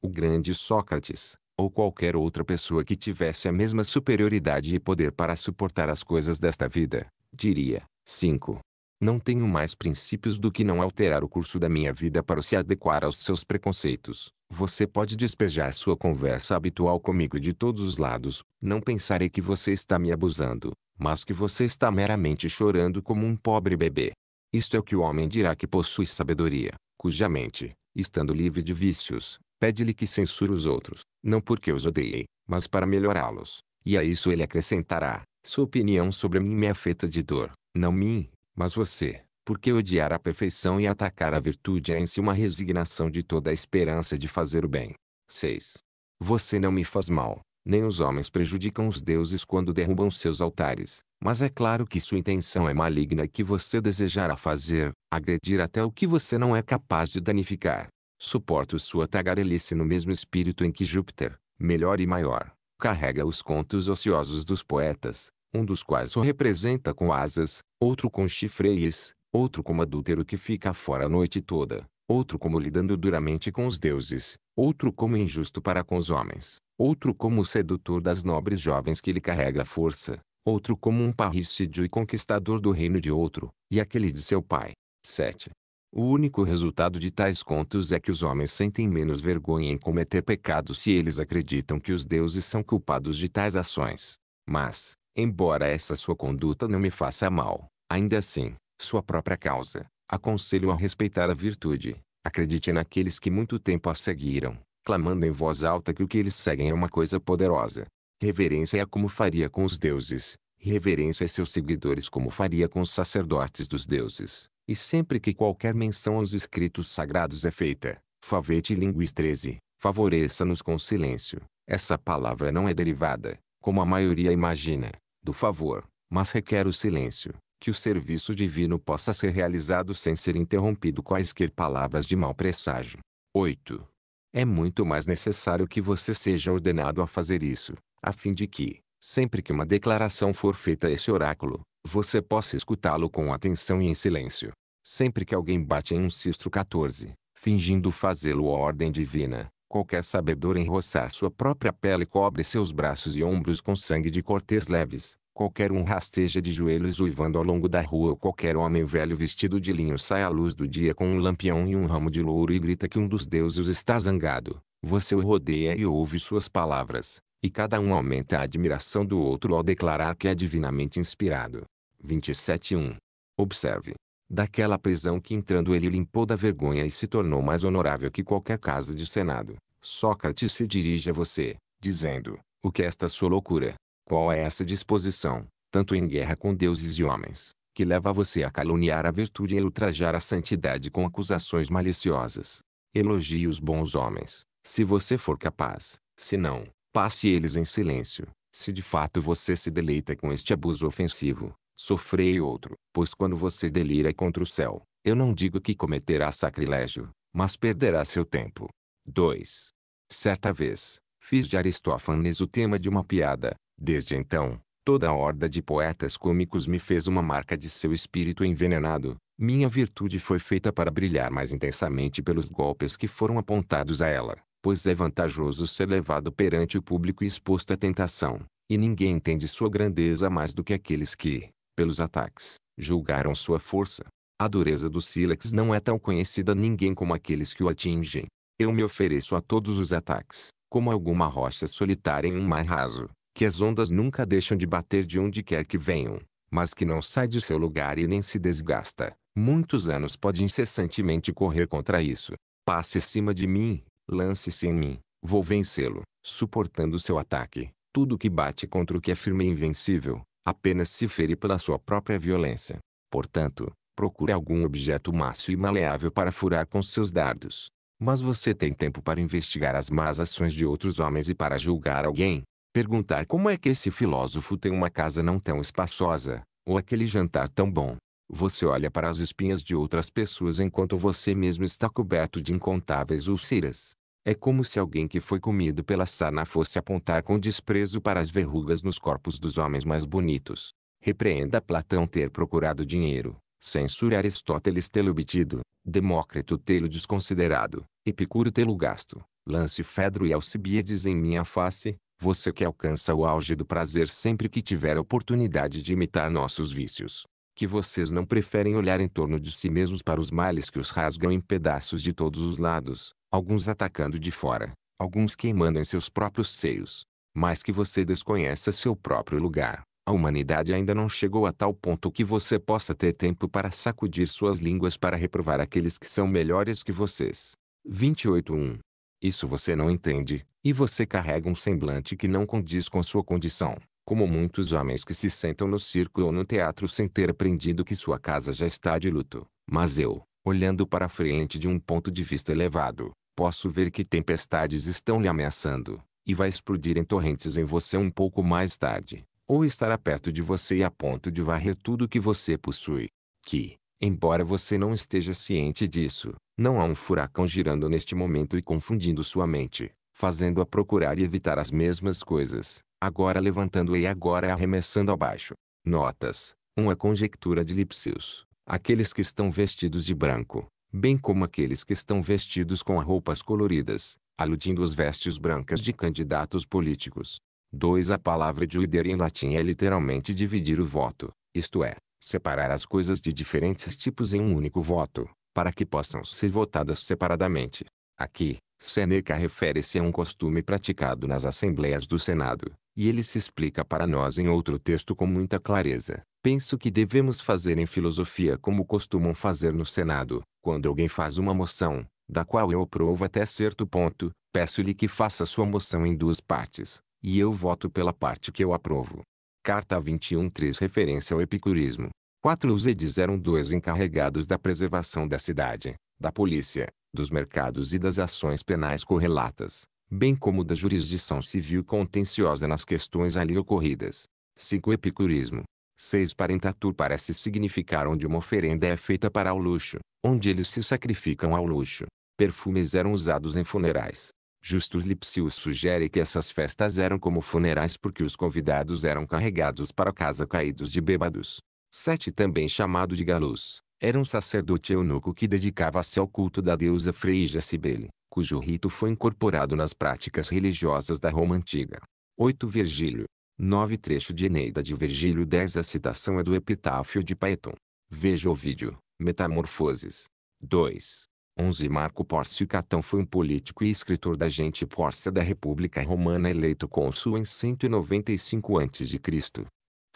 O grande Sócrates, ou qualquer outra pessoa que tivesse a mesma superioridade e poder para suportar as coisas desta vida, diria: 5. Não tenho mais princípios do que não alterar o curso da minha vida para se adequar aos seus preconceitos. Você pode despejar sua conversa habitual comigo de todos os lados. Não pensarei que você está me abusando, mas que você está meramente chorando como um pobre bebê. Isto é o que o homem dirá que possui sabedoria, cuja mente, estando livre de vícios, pede-lhe que censure os outros não porque os odeie, mas para melhorá-los. E a isso ele acrescentará: Sua opinião sobre mim me afeta de dor, não mim, mas você. Porque odiar a perfeição e atacar a virtude é em si uma resignação de toda a esperança de fazer o bem. 6. Você não me faz mal, nem os homens prejudicam os deuses quando derrubam seus altares, mas é claro que sua intenção é maligna e que você desejará fazer, agredir até o que você não é capaz de danificar suporto sua tagarelice no mesmo espírito em que Júpiter, melhor e maior, carrega os contos ociosos dos poetas, um dos quais o representa com asas, outro com chifreis, outro como adúltero que fica fora a noite toda, outro como lidando duramente com os deuses, outro como injusto para com os homens, outro como sedutor das nobres jovens que lhe carrega a força, outro como um parricídio e conquistador do reino de outro, e aquele de seu pai. 7. O único resultado de tais contos é que os homens sentem menos vergonha em cometer pecado se eles acreditam que os deuses são culpados de tais ações. Mas, embora essa sua conduta não me faça mal, ainda assim, sua própria causa, aconselho a respeitar a virtude. Acredite naqueles que muito tempo a seguiram, clamando em voz alta que o que eles seguem é uma coisa poderosa. Reverência é como faria com os deuses, reverência é seus seguidores como faria com os sacerdotes dos deuses. E sempre que qualquer menção aos escritos sagrados é feita, favete linguis 13, favoreça-nos com silêncio. Essa palavra não é derivada, como a maioria imagina, do favor, mas requer o silêncio, que o serviço divino possa ser realizado sem ser interrompido quaisquer palavras de mau presságio. 8. É muito mais necessário que você seja ordenado a fazer isso, a fim de que, sempre que uma declaração for feita a esse oráculo, você possa escutá-lo com atenção e em silêncio. Sempre que alguém bate em um cistro 14, fingindo fazê-lo a ordem divina, qualquer sabedor enroçar sua própria pele cobre seus braços e ombros com sangue de cortes leves. Qualquer um rasteja de joelhos uivando ao longo da rua ou qualquer homem velho vestido de linho sai à luz do dia com um lampião e um ramo de louro e grita que um dos deuses está zangado. Você o rodeia e ouve suas palavras, e cada um aumenta a admiração do outro ao declarar que é divinamente inspirado. 27.1. Observe. Daquela prisão que entrando ele limpou da vergonha e se tornou mais honorável que qualquer casa de senado. Sócrates se dirige a você, dizendo, o que é esta sua loucura? Qual é essa disposição, tanto em guerra com deuses e homens, que leva você a caluniar a virtude e ultrajar a santidade com acusações maliciosas? Elogie os bons homens, se você for capaz, se não, passe eles em silêncio. Se de fato você se deleita com este abuso ofensivo, sofrei outro, pois quando você delira contra o céu, eu não digo que cometerá sacrilégio, mas perderá seu tempo. 2. Certa vez, fiz de Aristófanes o tema de uma piada. Desde então, toda a horda de poetas cômicos me fez uma marca de seu espírito envenenado. Minha virtude foi feita para brilhar mais intensamente pelos golpes que foram apontados a ela pois é vantajoso ser levado perante o público e exposto à tentação, e ninguém entende sua grandeza mais do que aqueles que, pelos ataques, julgaram sua força. A dureza do sílex não é tão conhecida a ninguém como aqueles que o atingem. Eu me ofereço a todos os ataques, como alguma rocha solitária em um mar raso, que as ondas nunca deixam de bater de onde quer que venham, mas que não sai de seu lugar e nem se desgasta. Muitos anos pode incessantemente correr contra isso. Passe acima de mim, Lance-se em mim, vou vencê-lo, suportando seu ataque. Tudo que bate contra o que é firme e invencível, apenas se fere pela sua própria violência. Portanto, procure algum objeto macio e maleável para furar com seus dardos. Mas você tem tempo para investigar as más ações de outros homens e para julgar alguém. Perguntar como é que esse filósofo tem uma casa não tão espaçosa, ou aquele jantar tão bom. Você olha para as espinhas de outras pessoas enquanto você mesmo está coberto de incontáveis úlceras. É como se alguém que foi comido pela sarna fosse apontar com desprezo para as verrugas nos corpos dos homens mais bonitos. Repreenda Platão ter procurado dinheiro, censura Aristóteles tê-lo obtido, Demócrito tê-lo desconsiderado, Epicuro tê-lo gasto, lance Fedro e Alcibíades em minha face, você que alcança o auge do prazer sempre que tiver a oportunidade de imitar nossos vícios. Que vocês não preferem olhar em torno de si mesmos para os males que os rasgam em pedaços de todos os lados, alguns atacando de fora, alguns queimando em seus próprios seios. Mas que você desconheça seu próprio lugar. A humanidade ainda não chegou a tal ponto que você possa ter tempo para sacudir suas línguas para reprovar aqueles que são melhores que vocês. 28.1. Isso você não entende, e você carrega um semblante que não condiz com sua condição, como muitos homens que se sentam no circo ou no teatro sem ter aprendido que sua casa já está de luto. Mas eu, olhando para a frente de um ponto de vista elevado, Posso ver que tempestades estão lhe ameaçando, e vai explodir em torrentes em você um pouco mais tarde, ou estará perto de você e a ponto de varrer tudo que você possui. Que, embora você não esteja ciente disso, não há um furacão girando neste momento e confundindo sua mente, fazendo-a procurar e evitar as mesmas coisas, agora levantando-a e agora arremessando abaixo. Notas. Uma conjectura de Lipsius. Aqueles que estão vestidos de branco, bem como aqueles que estão vestidos com roupas coloridas, aludindo às vestes brancas de candidatos políticos. 2. A palavra dividir em latim é literalmente dividir o voto, isto é, separar as coisas de diferentes tipos em um único voto, para que possam ser votadas separadamente. Aqui, Seneca refere-se a um costume praticado nas assembleias do Senado, e ele se explica para nós em outro texto com muita clareza. Penso que devemos fazer em filosofia como costumam fazer no Senado, quando alguém faz uma moção, da qual eu aprovo até certo ponto, peço-lhe que faça sua moção em duas partes, e eu voto pela parte que eu aprovo. Carta 21.3 Referência ao epicurismo. Quatro Edis eram dois encarregados da preservação da cidade, da polícia, dos mercados e das ações penais correlatas, bem como da jurisdição civil contenciosa nas questões ali ocorridas. 5. Epicurismo. 6. parentatur parece significar onde uma oferenda é feita para o luxo, onde eles se sacrificam ao luxo. Perfumes eram usados em funerais. Justus Lipsius sugere que essas festas eram como funerais porque os convidados eram carregados para casa caídos de bêbados. Sete também chamado de Galus, era um sacerdote eunuco que dedicava-se ao culto da deusa Freija Cibele, cujo rito foi incorporado nas práticas religiosas da Roma Antiga. 8. Virgílio, 9 trecho de Eneida de Virgílio 10 A citação é do Epitáfio de Paeton. Veja o vídeo, Metamorfoses. 2. 11 Marco Pórcio Catão foi um político e escritor da gente Pórcia da República Romana eleito cônsul em 195 a.C.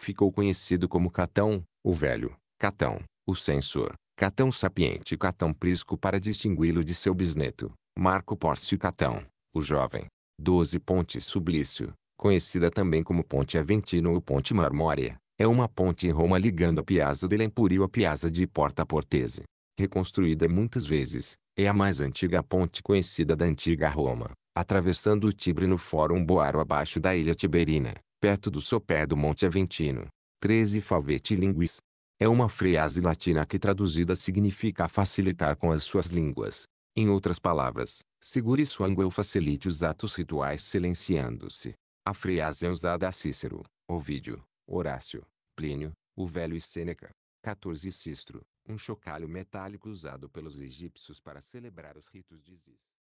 Ficou conhecido como Catão, o Velho, Catão, o Censor, Catão Sapiente e Catão Prisco para distingui-lo de seu bisneto, Marco Pórcio Catão, o Jovem. 12 Ponte Sublício, conhecida também como Ponte Aventino ou Ponte Marmórea, é uma ponte em Roma ligando a Piazza del dell'Empirio à Piazza di Porta Portese. Reconstruída muitas vezes, é a mais antiga ponte conhecida da antiga Roma, atravessando o Tibre no Fórum Boaro abaixo da ilha Tiberina, perto do sopé do Monte Aventino. 13 Favete Linguis. É uma frase latina que traduzida significa facilitar com as suas línguas. Em outras palavras, segure sua língua ou facilite os atos rituais silenciando-se. A frase é usada a Cícero, Ovídio, Horácio, Plínio, o Velho e Sêneca. 14 Cistro, um chocalho metálico usado pelos egípcios para celebrar os ritos de Isis.